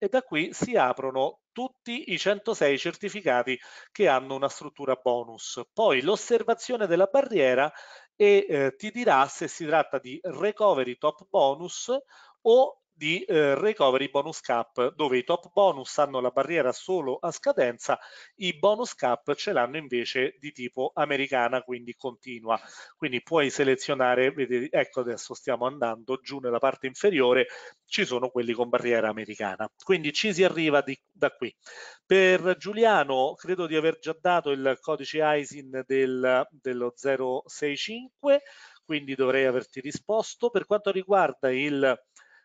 e da qui si aprono tutti i 106 certificati che hanno una struttura bonus. Poi l'osservazione della barriera e eh, ti dirà se si tratta di recovery top bonus o di eh, recovery bonus cap dove i top bonus hanno la barriera solo a scadenza i bonus cap ce l'hanno invece di tipo americana quindi continua quindi puoi selezionare vedete, ecco adesso stiamo andando giù nella parte inferiore ci sono quelli con barriera americana quindi ci si arriva di, da qui per Giuliano credo di aver già dato il codice ISIN del, dello 065 quindi dovrei averti risposto per quanto riguarda il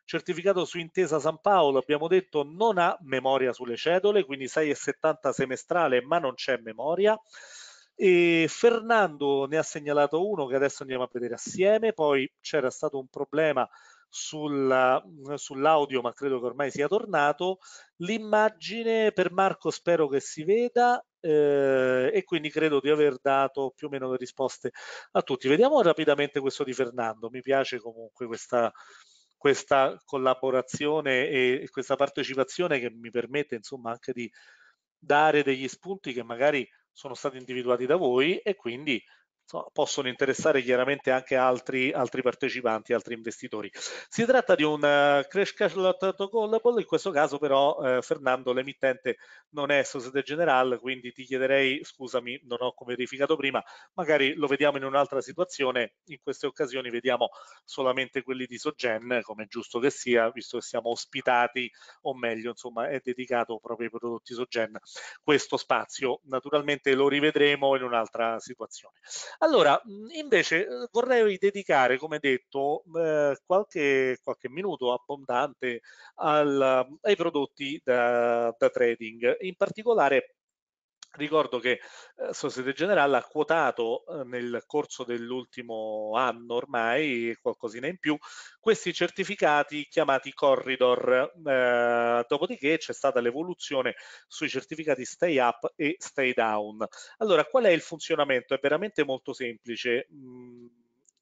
certificato su Intesa San Paolo, abbiamo detto non ha memoria sulle cedole, quindi 6,70 semestrale, ma non c'è memoria. E Fernando ne ha segnalato uno che adesso andiamo a vedere assieme, poi c'era stato un problema sull'audio, sull ma credo che ormai sia tornato. L'immagine per Marco spero che si veda eh, e quindi credo di aver dato più o meno le risposte a tutti. Vediamo rapidamente questo di Fernando, mi piace comunque questa, questa collaborazione e questa partecipazione che mi permette insomma anche di dare degli spunti che magari sono stati individuati da voi e quindi possono interessare chiaramente anche altri, altri, partecipanti, altri investitori. Si tratta di un uh, crash cash lot callable, in questo caso però eh, Fernando l'emittente non è Societe Generale, quindi ti chiederei, scusami, non ho come verificato prima, magari lo vediamo in un'altra situazione, in queste occasioni vediamo solamente quelli di Sogen, come è giusto che sia, visto che siamo ospitati, o meglio, insomma, è dedicato proprio ai prodotti Sogen questo spazio. Naturalmente lo rivedremo in un'altra situazione. Allora, invece eh, vorrei dedicare, come detto, eh, qualche, qualche, minuto abbondante al, ai prodotti da, da trading, in particolare Ricordo che eh, Societe Generale ha quotato eh, nel corso dell'ultimo anno ormai qualcosina in più questi certificati chiamati corridor, eh, dopodiché c'è stata l'evoluzione sui certificati stay up e stay down. Allora qual è il funzionamento? È veramente molto semplice mh, mm,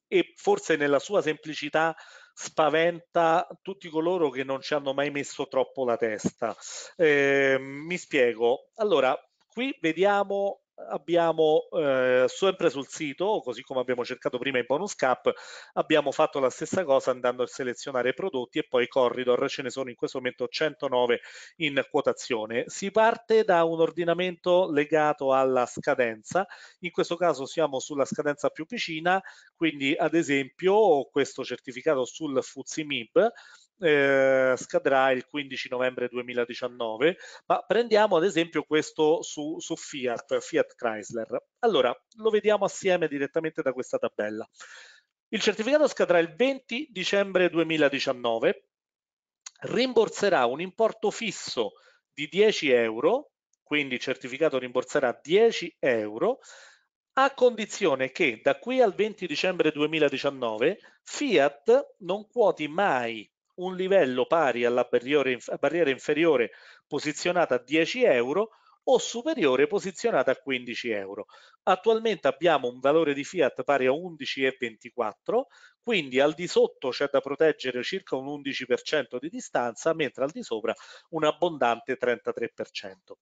e forse nella sua semplicità spaventa tutti coloro che non ci hanno mai messo troppo la testa. Ehm, mi spiego. Allora, Qui vediamo abbiamo eh, sempre sul sito, così come abbiamo cercato prima in bonus cap, abbiamo fatto la stessa cosa andando a selezionare prodotti e poi corridor, ce ne sono in questo momento 109 in quotazione. Si parte da un ordinamento legato alla scadenza, in questo caso siamo sulla scadenza più vicina, quindi ad esempio questo certificato sul Fuzzi MIB eh, scadrà il 15 novembre 2019, ma prendiamo ad esempio questo su, su Fiat, Fiat Chrysler. Allora, lo vediamo assieme direttamente da questa tabella. Il certificato scadrà il 20 dicembre 2019, rimborserà un importo fisso di 10 euro, quindi il certificato rimborserà 10 euro, a condizione che da qui al 20 dicembre 2019 Fiat non quoti mai un livello pari alla barriera inferiore posizionata a 10 euro o superiore posizionata a 15 euro. Attualmente abbiamo un valore di fiat pari a 11,24 quindi al di sotto c'è da proteggere circa un 11% di distanza, mentre al di sopra un abbondante 33%.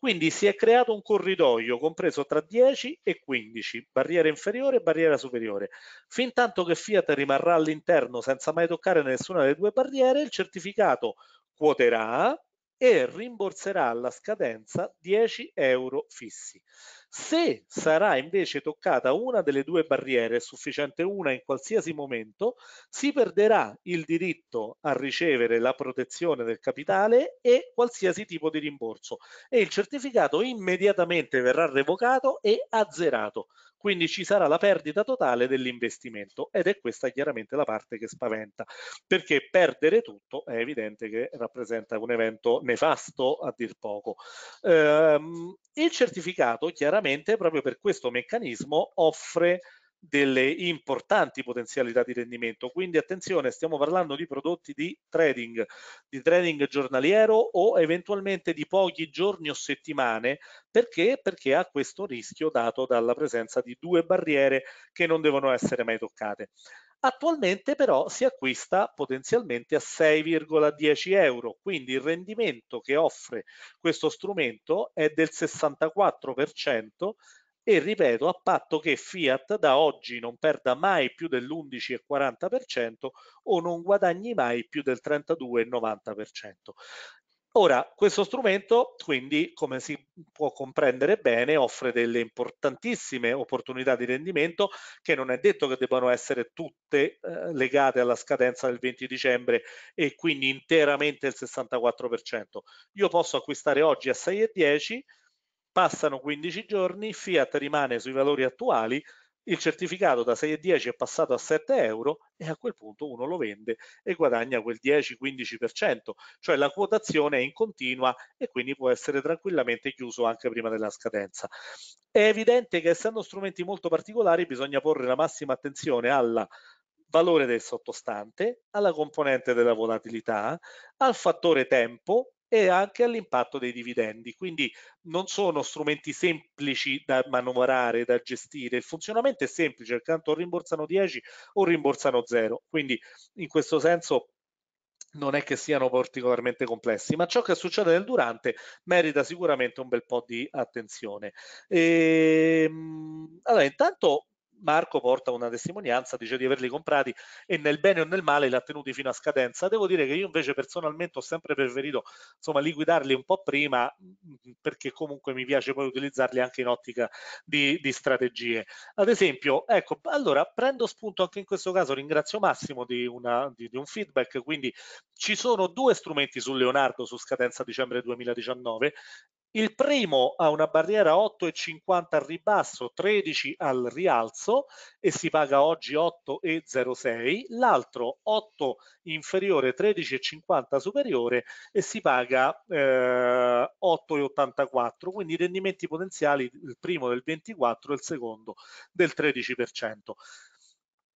Quindi si è creato un corridoio compreso tra 10 e 15, barriera inferiore e barriera superiore. Fin tanto che Fiat rimarrà all'interno senza mai toccare nessuna delle due barriere, il certificato quoterà e rimborserà alla scadenza 10 euro fissi. Se sarà invece toccata una delle due barriere, è sufficiente una in qualsiasi momento, si perderà il diritto a ricevere la protezione del capitale e qualsiasi tipo di rimborso e il certificato immediatamente verrà revocato e azzerato. Quindi ci sarà la perdita totale dell'investimento ed è questa chiaramente la parte che spaventa, perché perdere tutto è evidente che rappresenta un evento nefasto a dir poco. Ehm, il certificato chiaramente sicuramente proprio per questo meccanismo offre delle importanti potenzialità di rendimento. Quindi attenzione, stiamo parlando di prodotti di trading, di trading giornaliero o eventualmente di pochi giorni o settimane, perché? Perché ha questo rischio dato dalla presenza di due barriere che non devono essere mai toccate. Attualmente però si acquista potenzialmente a 6,10 euro, quindi il rendimento che offre questo strumento è del 64% e ripeto a patto che Fiat da oggi non perda mai più dell'11,40% o non guadagni mai più del 32,90%. Ora, questo strumento, quindi, come si può comprendere bene, offre delle importantissime opportunità di rendimento che non è detto che debbano essere tutte eh, legate alla scadenza del 20 dicembre e quindi interamente il 64%. Io posso acquistare oggi a 6,10, passano 15 giorni, Fiat rimane sui valori attuali il certificato da 6,10 è passato a 7 euro e a quel punto uno lo vende e guadagna quel 10-15%, cioè la quotazione è in continua e quindi può essere tranquillamente chiuso anche prima della scadenza. È evidente che essendo strumenti molto particolari bisogna porre la massima attenzione al valore del sottostante, alla componente della volatilità, al fattore tempo e anche all'impatto dei dividendi. Quindi non sono strumenti semplici da manovrare, da gestire. Il funzionamento è semplice, accanto o rimborsano 10 o rimborsano 0. Quindi in questo senso non è che siano particolarmente complessi, ma ciò che succede nel durante merita sicuramente un bel po' di attenzione. E, ehm, allora, intanto Marco porta una testimonianza, dice di averli comprati e nel bene o nel male li ha tenuti fino a scadenza. Devo dire che io invece personalmente ho sempre preferito insomma, liquidarli un po' prima mm, mm, perché comunque mi piace poi utilizzarli anche in ottica di, di strategie. Ad esempio, ecco, allora prendo spunto anche in questo caso, ringrazio Massimo di, una, di, di un feedback, quindi ci sono due strumenti su Leonardo su scadenza dicembre 2019 il primo ha una barriera 8,50 al ribasso, 13 al rialzo e si paga oggi 8,06, l'altro 8 inferiore, 13,50 superiore e si paga eh, 8,84, quindi i rendimenti potenziali il primo del 24 e il secondo del 13%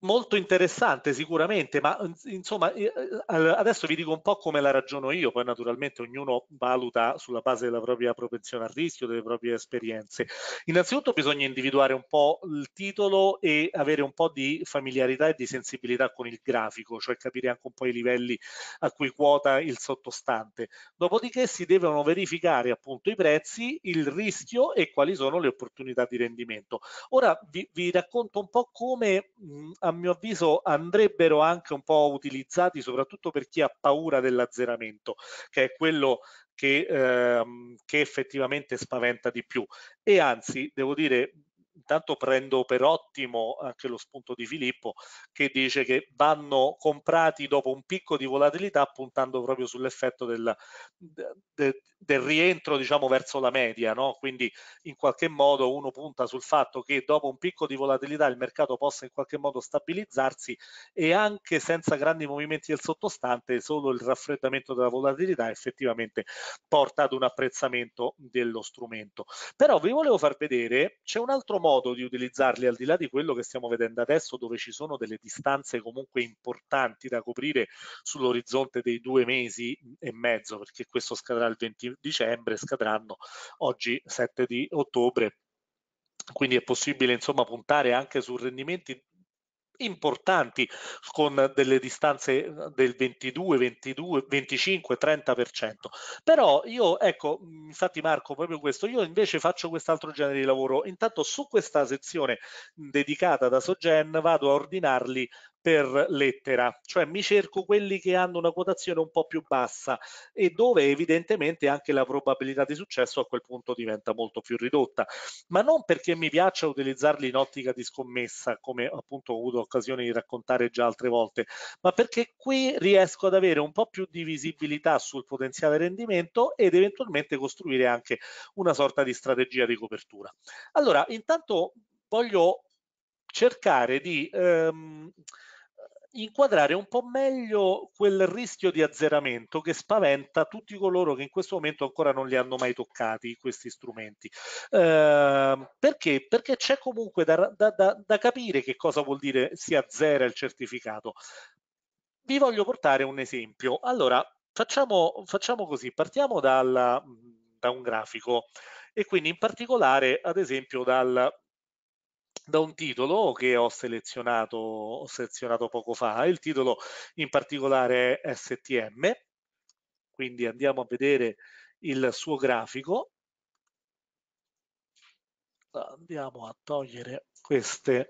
molto interessante sicuramente, ma eh, insomma eh, eh, adesso vi dico un po' come la ragiono io, poi naturalmente ognuno valuta sulla base della propria propensione al rischio, delle proprie esperienze. Innanzitutto bisogna individuare un po' il titolo e avere un po' di familiarità e di sensibilità con il grafico, cioè capire anche un po' i livelli a cui quota il sottostante. Dopodiché si devono verificare appunto i prezzi, il rischio e quali sono le opportunità di rendimento. Ora vi, vi racconto un po' come mh, mio avviso andrebbero anche un po' utilizzati soprattutto per chi ha paura dell'azzeramento, che è quello che, ehm, che effettivamente spaventa di più. E anzi, devo dire, intanto prendo per ottimo anche lo spunto di Filippo che dice che vanno comprati dopo un picco di volatilità puntando proprio sull'effetto del, de, del, rientro diciamo verso la media no? quindi in qualche modo uno punta sul fatto che dopo un picco di volatilità il mercato possa in qualche modo stabilizzarsi e anche senza grandi movimenti del sottostante solo il raffreddamento della volatilità effettivamente porta ad un apprezzamento dello strumento però vi volevo far vedere c'è un altro modo di utilizzarli al di là di quello che stiamo vedendo adesso dove ci sono delle distanze comunque importanti da coprire sull'orizzonte dei due mesi e mezzo perché questo scadrà il 20 dicembre scadranno oggi 7 di ottobre quindi è possibile insomma puntare anche su rendimenti importanti con delle distanze eh, del 22, 22, 25, 30%. Però io, ecco, mm, infatti Marco, proprio questo, io invece faccio quest'altro genere di lavoro. Intanto su questa sezione mm, dedicata da Sogen vado a ordinarli per lettera, cioè mi cerco quelli che hanno una quotazione un po' più bassa e dove evidentemente anche la probabilità di successo a quel punto diventa molto più ridotta, ma non perché mi piaccia utilizzarli in ottica di scommessa, come appunto ho avuto occasione di raccontare già altre volte, ma perché qui riesco ad avere un po' più di visibilità sul potenziale rendimento ed eventualmente costruire anche una sorta di strategia di copertura. Allora, intanto voglio cercare di... Ehm, inquadrare un po' meglio quel rischio di azzeramento che spaventa tutti coloro che in questo momento ancora non li hanno mai toccati questi strumenti. Eh, perché? Perché c'è comunque da, da, da, da capire che cosa vuol dire si azzera il certificato. Vi voglio portare un esempio. Allora, Facciamo, facciamo, così, partiamo dal, da un grafico e quindi in particolare ad esempio dal da un titolo che ho selezionato, ho selezionato poco fa, il titolo in particolare è STM, quindi andiamo a vedere il suo grafico, andiamo a togliere queste,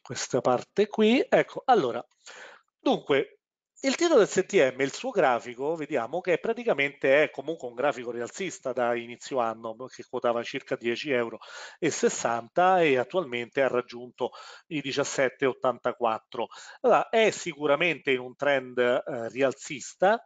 questa parte qui, ecco, allora, dunque, il titolo del STM, il suo grafico, vediamo che praticamente è comunque un grafico rialzista da inizio anno, che quotava circa 10,60 euro e attualmente ha raggiunto i 17,84. Allora, è sicuramente in un trend eh, rialzista,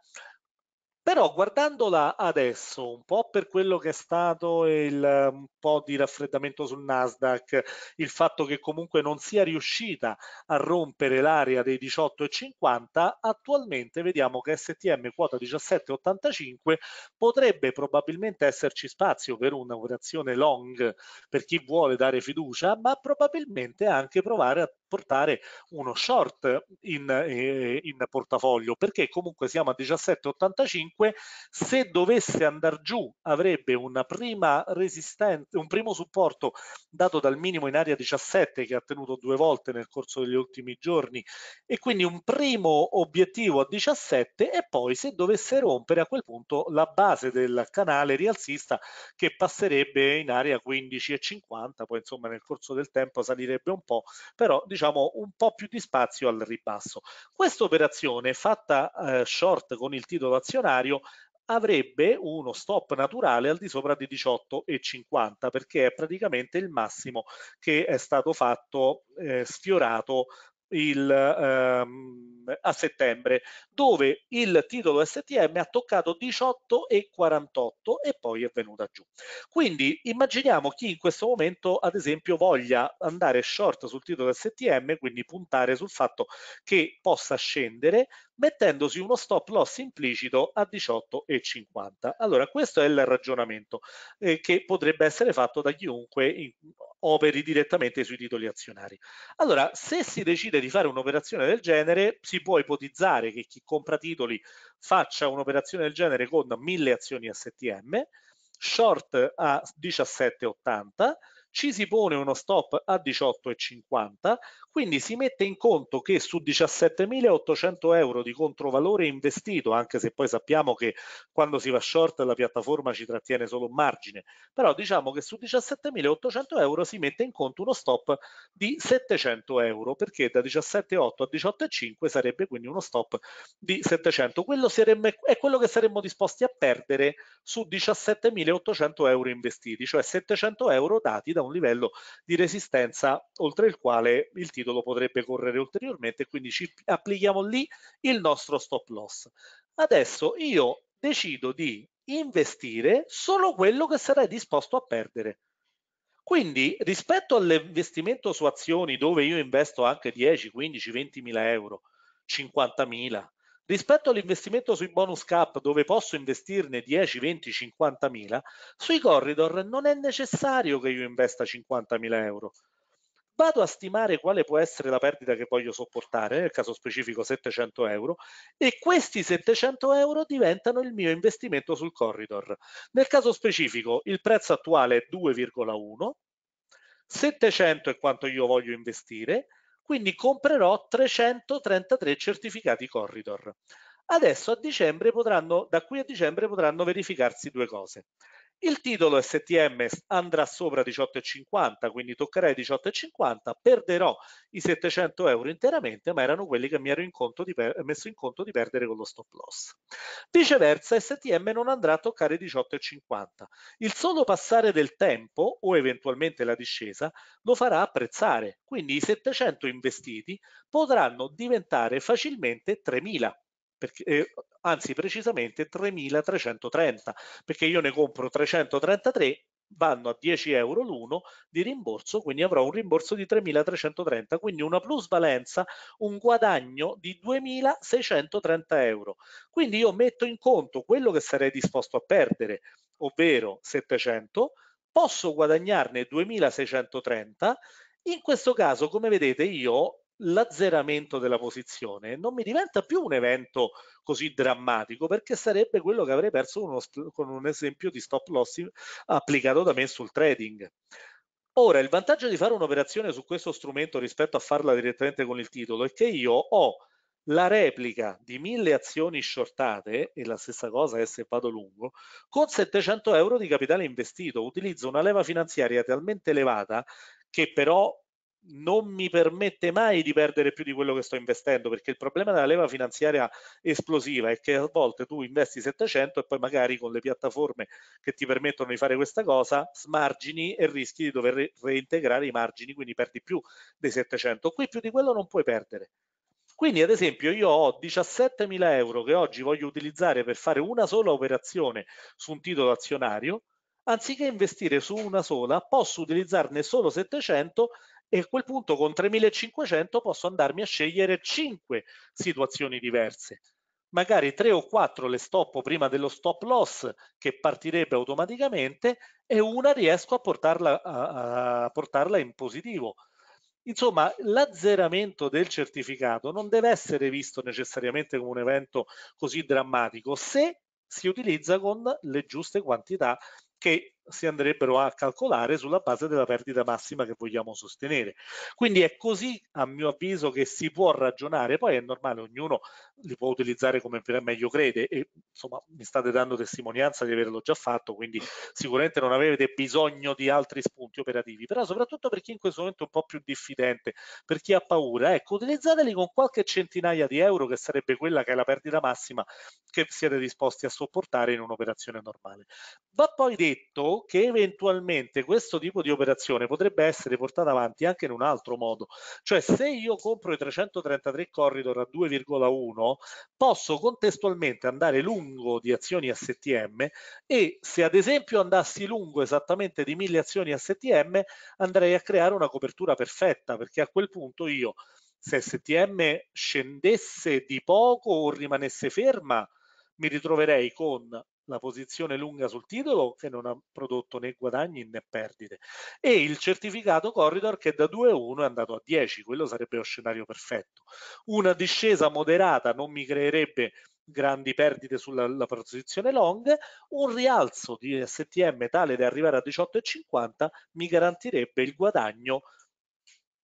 però guardandola adesso, un po' per quello che è stato il un po' di raffreddamento sul Nasdaq, il fatto che comunque non sia riuscita a rompere l'area dei 18,50, attualmente vediamo che STM quota 17,85 potrebbe probabilmente esserci spazio per un'operazione long per chi vuole dare fiducia, ma probabilmente anche provare a portare uno short in, eh, in portafoglio perché comunque siamo a 17,85 se dovesse andare giù avrebbe una prima resistenza un primo supporto dato dal minimo in area 17 che ha tenuto due volte nel corso degli ultimi giorni e quindi un primo obiettivo a 17 e poi se dovesse rompere a quel punto la base del canale rialzista che passerebbe in area 15,50 poi insomma nel corso del tempo salirebbe un po' però diciamo diciamo un po' più di spazio al ribasso. Questa operazione fatta eh, short con il titolo azionario avrebbe uno stop naturale al di sopra di 18,50 perché è praticamente il massimo che è stato fatto eh, sfiorato il, ehm, a settembre, dove il titolo STM ha toccato 18,48 e poi è venuta giù. Quindi immaginiamo chi in questo momento, ad esempio, voglia andare short sul titolo STM, quindi puntare sul fatto che possa scendere mettendosi uno stop loss implicito a 18,50. Allora questo è il ragionamento eh, che potrebbe essere fatto da chiunque in, operi direttamente sui titoli azionari. Allora se si decide di fare un'operazione del genere si può ipotizzare che chi compra titoli faccia un'operazione del genere con 1000 azioni STM, short a 17,80 ci si pone uno stop a 18,50, quindi si mette in conto che su 17.800 euro di controvalore investito, anche se poi sappiamo che quando si va short la piattaforma ci trattiene solo un margine, però diciamo che su 17.800 euro si mette in conto uno stop di 700 euro, perché da 17,8 a 18,5 sarebbe quindi uno stop di 700. Quello sarebbe, è quello che saremmo disposti a perdere su 17.800 euro investiti, cioè 700 euro dati da un livello di resistenza oltre il quale il titolo potrebbe correre ulteriormente, quindi ci applichiamo lì il nostro stop loss. Adesso io decido di investire solo quello che sarei disposto a perdere. Quindi rispetto all'investimento su azioni dove io investo anche 10, 15, 20 mila euro, 50 mila, Rispetto all'investimento sui bonus cap dove posso investirne 10, 20, 50 mila, sui corridor non è necessario che io investa 50 mila euro. Vado a stimare quale può essere la perdita che voglio sopportare, nel caso specifico 700 euro, e questi 700 euro diventano il mio investimento sul corridor. Nel caso specifico il prezzo attuale è 2,1, 700 è quanto io voglio investire, quindi comprerò 333 certificati corridor. Adesso a dicembre potranno, da qui a dicembre potranno verificarsi due cose. Il titolo STM andrà sopra 18,50, quindi toccherai 18,50, perderò i 700 euro interamente, ma erano quelli che mi ero in messo in conto di perdere con lo stop loss. Viceversa, STM non andrà a toccare 18,50. Il solo passare del tempo o eventualmente la discesa lo farà apprezzare, quindi i 700 investiti potranno diventare facilmente 3.000. Perché, eh, anzi precisamente 3.330, perché io ne compro 333 vanno a 10 euro l'uno di rimborso, quindi avrò un rimborso di 3.330, quindi una plusvalenza, un guadagno di 2.630 euro. Quindi io metto in conto quello che sarei disposto a perdere, ovvero 700, posso guadagnarne 2.630, in questo caso come vedete io l'azzeramento della posizione non mi diventa più un evento così drammatico perché sarebbe quello che avrei perso uno, con un esempio di stop loss applicato da me sul trading. Ora, il vantaggio di fare un'operazione su questo strumento rispetto a farla direttamente con il titolo è che io ho la replica di mille azioni shortate, e la stessa cosa è se vado lungo, con 700 euro di capitale investito. Utilizzo una leva finanziaria talmente elevata che però non mi permette mai di perdere più di quello che sto investendo perché il problema della leva finanziaria esplosiva è che a volte tu investi 700 e poi magari con le piattaforme che ti permettono di fare questa cosa smargini e rischi di dover reintegrare i margini quindi perdi più dei 700 qui più di quello non puoi perdere quindi ad esempio io ho 17.000 euro che oggi voglio utilizzare per fare una sola operazione su un titolo azionario anziché investire su una sola posso utilizzarne solo 700 e a quel punto con 3500 posso andarmi a scegliere 5 situazioni diverse magari 3 o 4 le stoppo prima dello stop loss che partirebbe automaticamente e una riesco a portarla, a, a portarla in positivo Insomma, l'azzeramento del certificato non deve essere visto necessariamente come un evento così drammatico se si utilizza con le giuste quantità che si andrebbero a calcolare sulla base della perdita massima che vogliamo sostenere. Quindi è così, a mio avviso, che si può ragionare, poi è normale, ognuno li può utilizzare come meglio crede e insomma mi state dando testimonianza di averlo già fatto, quindi sicuramente non avete bisogno di altri spunti operativi, però soprattutto per chi in questo momento è un po' più diffidente, per chi ha paura, ecco, utilizzateli con qualche centinaia di euro che sarebbe quella che è la perdita massima che siete disposti a sopportare in un'operazione normale. Va poi detto che eventualmente questo tipo di operazione potrebbe essere portata avanti anche in un altro modo. Cioè se io compro i 333 corridor a 2,1 posso contestualmente andare lungo di azioni STM e se ad esempio andassi lungo esattamente di 1000 azioni STM andrei a creare una copertura perfetta perché a quel punto io se STM scendesse di poco o rimanesse ferma mi ritroverei con la posizione lunga sul titolo che non ha prodotto né guadagni né perdite e il certificato corridor che da 2 a 1 è andato a 10 quello sarebbe lo scenario perfetto una discesa moderata non mi creerebbe grandi perdite sulla posizione long un rialzo di STM tale da arrivare a 18,50 mi garantirebbe il guadagno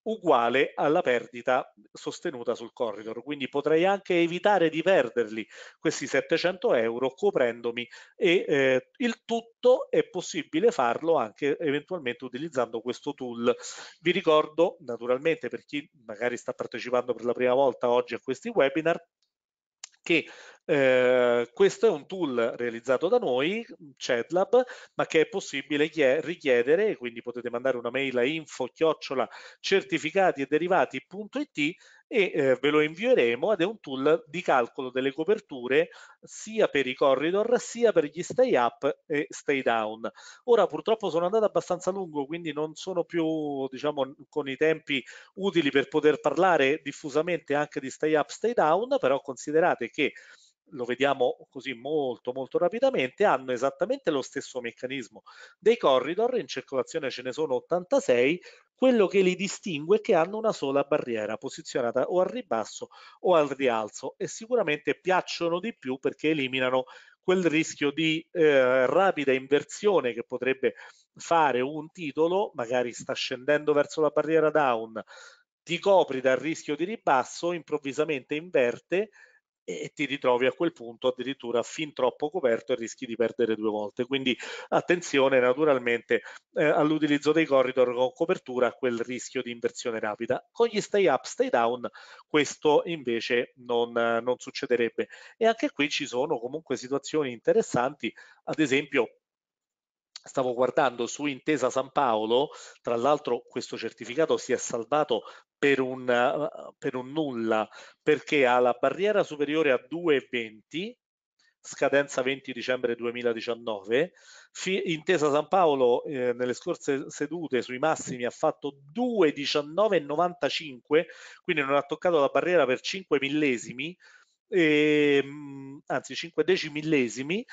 uguale alla perdita sostenuta sul corridor quindi potrei anche evitare di perderli questi 700 euro coprendomi e eh, il tutto è possibile farlo anche eventualmente utilizzando questo tool vi ricordo naturalmente per chi magari sta partecipando per la prima volta oggi a questi webinar che eh, questo è un tool realizzato da noi, CEDLAB, ma che è possibile richiedere, quindi potete mandare una mail a info chiocciola certificati e derivati.it e eh, ve lo invieremo ed è un tool di calcolo delle coperture sia per i corridor sia per gli stay up e stay down. Ora purtroppo sono andato abbastanza lungo quindi non sono più diciamo con i tempi utili per poter parlare diffusamente anche di stay up, stay down, però considerate che lo vediamo così molto molto rapidamente, hanno esattamente lo stesso meccanismo. Dei corridor in circolazione ce ne sono 86, quello che li distingue è che hanno una sola barriera posizionata o al ribasso o al rialzo e sicuramente piacciono di più perché eliminano quel rischio di eh, rapida inversione che potrebbe fare un titolo, magari sta scendendo verso la barriera down, ti copri dal rischio di ribasso, improvvisamente inverte e ti ritrovi a quel punto addirittura fin troppo coperto e rischi di perdere due volte. Quindi attenzione naturalmente eh, all'utilizzo dei corridor con copertura, a quel rischio di inversione rapida. Con gli stay up, stay down, questo invece non, non succederebbe. E anche qui ci sono comunque situazioni interessanti, ad esempio stavo guardando su Intesa San Paolo, tra l'altro questo certificato si è salvato per un, eh, per un nulla, perché ha la barriera superiore a 2,20, scadenza 20 dicembre 2019. Intesa San Paolo eh, nelle scorse sedute sui massimi ha fatto 2,19,95, quindi non ha toccato la barriera per 5 millesimi, e, ehm, anzi 5 decimillesimi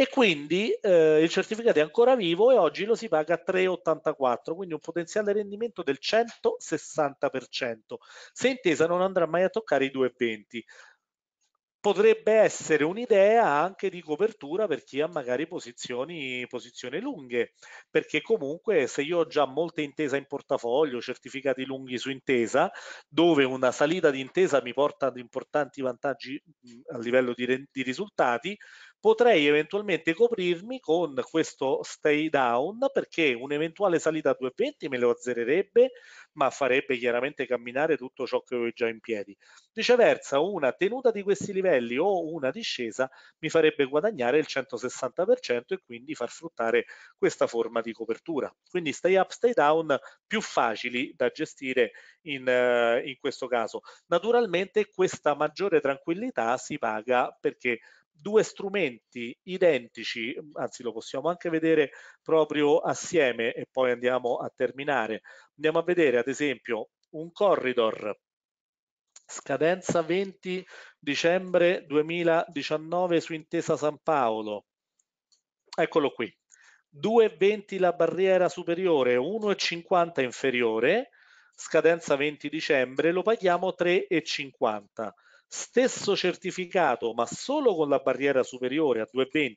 e quindi eh, il certificato è ancora vivo e oggi lo si paga a 3,84, quindi un potenziale rendimento del 160%. Se intesa non andrà mai a toccare i 2,20. Potrebbe essere un'idea anche di copertura per chi ha magari posizioni, posizioni lunghe, perché comunque se io ho già molte intesa in portafoglio, certificati lunghi su intesa, dove una salita di intesa mi porta ad importanti vantaggi mh, mm, a livello di, di risultati, potrei eventualmente coprirmi con questo stay down perché un'eventuale salita a 2,20 me lo azzererebbe, ma farebbe chiaramente camminare tutto ciò che ho già in piedi. Viceversa, una tenuta di questi livelli o una discesa mi farebbe guadagnare il 160% e quindi far fruttare questa forma di copertura. Quindi stay up, stay down più facili da gestire in, eh, in questo caso. Naturalmente questa maggiore tranquillità si paga perché due strumenti identici, anzi lo possiamo anche vedere proprio assieme e poi andiamo a terminare. Andiamo a vedere ad esempio un corridor scadenza 20 dicembre 2019 su Intesa San Paolo. Eccolo qui. 2,20 la barriera superiore, 1,50 inferiore, scadenza 20 dicembre, lo paghiamo 3,50 stesso certificato ma solo con la barriera superiore a 2,20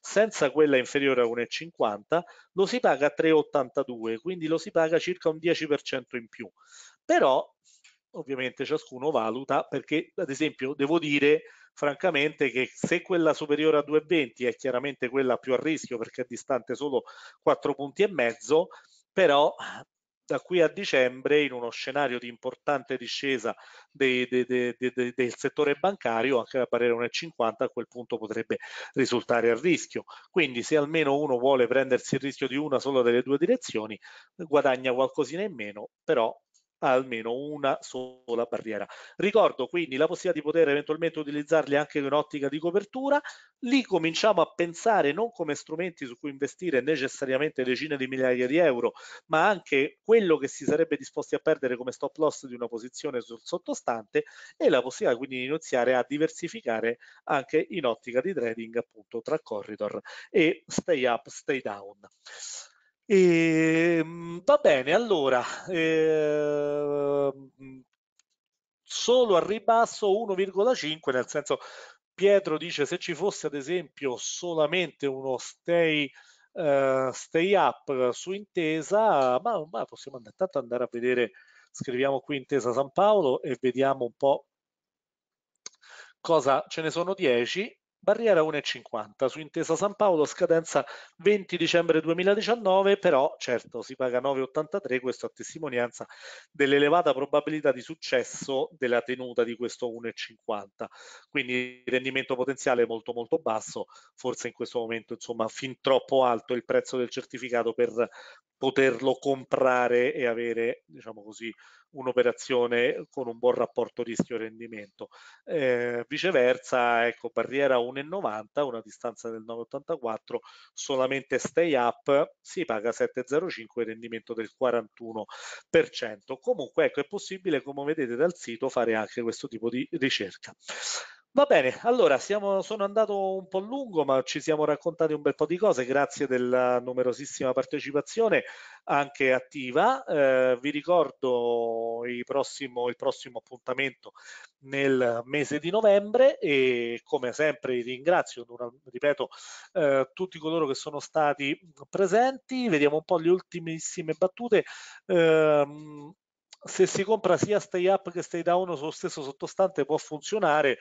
senza quella inferiore a 1,50 lo si paga a 3,82 quindi lo si paga circa un 10% in più però ovviamente ciascuno valuta perché ad esempio devo dire francamente che se quella superiore a 2,20 è chiaramente quella più a rischio perché è distante solo 4 punti e mezzo però da qui a dicembre in uno scenario di importante discesa dei, dei, dei, del settore bancario anche la barriera 1,50 a quel punto potrebbe risultare a rischio quindi se almeno uno vuole prendersi il rischio di una sola delle due direzioni guadagna qualcosina in meno però almeno una sola barriera. Ricordo quindi la possibilità di poter eventualmente utilizzarli anche in ottica di copertura, lì cominciamo a pensare non come strumenti su cui investire necessariamente decine di migliaia di euro, ma anche quello che si sarebbe disposti a perdere come stop loss di una posizione sul sottostante e la possibilità quindi di iniziare a diversificare anche in ottica di trading appunto tra corridor e stay up, stay down. E, ehm, va bene, allora, eh, solo al ribasso 1,5, nel senso Pietro dice se ci fosse ad esempio solamente uno stay, uh, stay up su Intesa, ma, ma possiamo andare, tanto andare a vedere, scriviamo qui Intesa San Paolo e vediamo un po' cosa ce ne sono 10 barriera 1,50 su Intesa San Paolo, scadenza 20 dicembre 2019, però certo si paga 9,83, questo a testimonianza dell'elevata probabilità di successo della tenuta di questo 1,50, quindi rendimento potenziale molto molto basso, forse in questo momento insomma fin troppo alto il prezzo del certificato per poterlo comprare e avere, diciamo così, un'operazione con un buon rapporto rischio-rendimento. Eh, viceversa, ecco, barriera 1,90, una distanza del 9,84, solamente stay up, si paga 7,05, rendimento del 41%. Comunque, ecco, è possibile, come vedete dal sito, fare anche questo tipo di ricerca. Va bene, allora siamo, sono andato un po' lungo, ma ci siamo raccontati un bel po' di cose, grazie della numerosissima partecipazione, anche attiva. Eh, vi ricordo il prossimo, il prossimo appuntamento nel mese di novembre e come sempre ringrazio, ripeto, eh, tutti coloro che sono stati presenti. Vediamo un po' le ultimissime battute. Eh, se si compra sia stay up che stay down sullo stesso sottostante può funzionare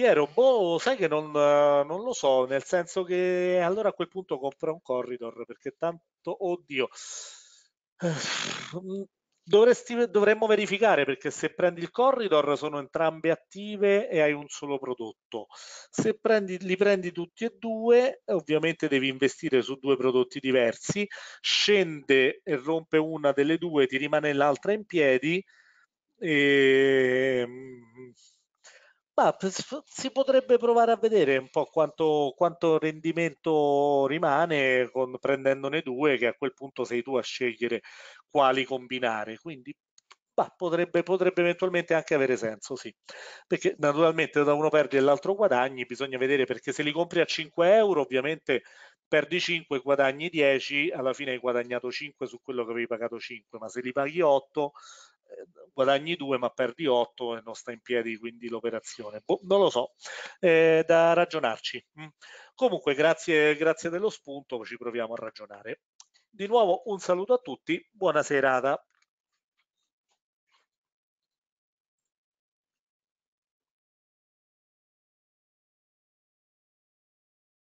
Piero, boh, sai che non, eh, non, lo so, nel senso che allora a quel punto compra un corridor, perché tanto, oddio, eh, Dovresti, dovremmo verificare perché se prendi il corridor sono entrambe attive e hai un solo prodotto. Se prendi, li prendi tutti e due, ovviamente devi investire su due prodotti diversi, scende e rompe una delle due, ti rimane l'altra in piedi. E ehm, ma si potrebbe provare a vedere un po' quanto, quanto rendimento rimane con, prendendone due, che a quel punto sei tu a scegliere quali combinare. Quindi bah, potrebbe, potrebbe eventualmente anche avere senso, sì. Perché naturalmente da uno perdi e l'altro guadagni, bisogna vedere perché se li compri a 5 euro ovviamente perdi 5, guadagni 10, alla fine hai guadagnato 5 su quello che avevi pagato 5, ma se li paghi 8 eh, guadagni 2 ma perdi 8 e non sta in piedi quindi l'operazione. Boh, non lo so, eh, da ragionarci. Mm. Comunque grazie, grazie dello spunto, ci proviamo a ragionare. Di nuovo un saluto a tutti, buona serata.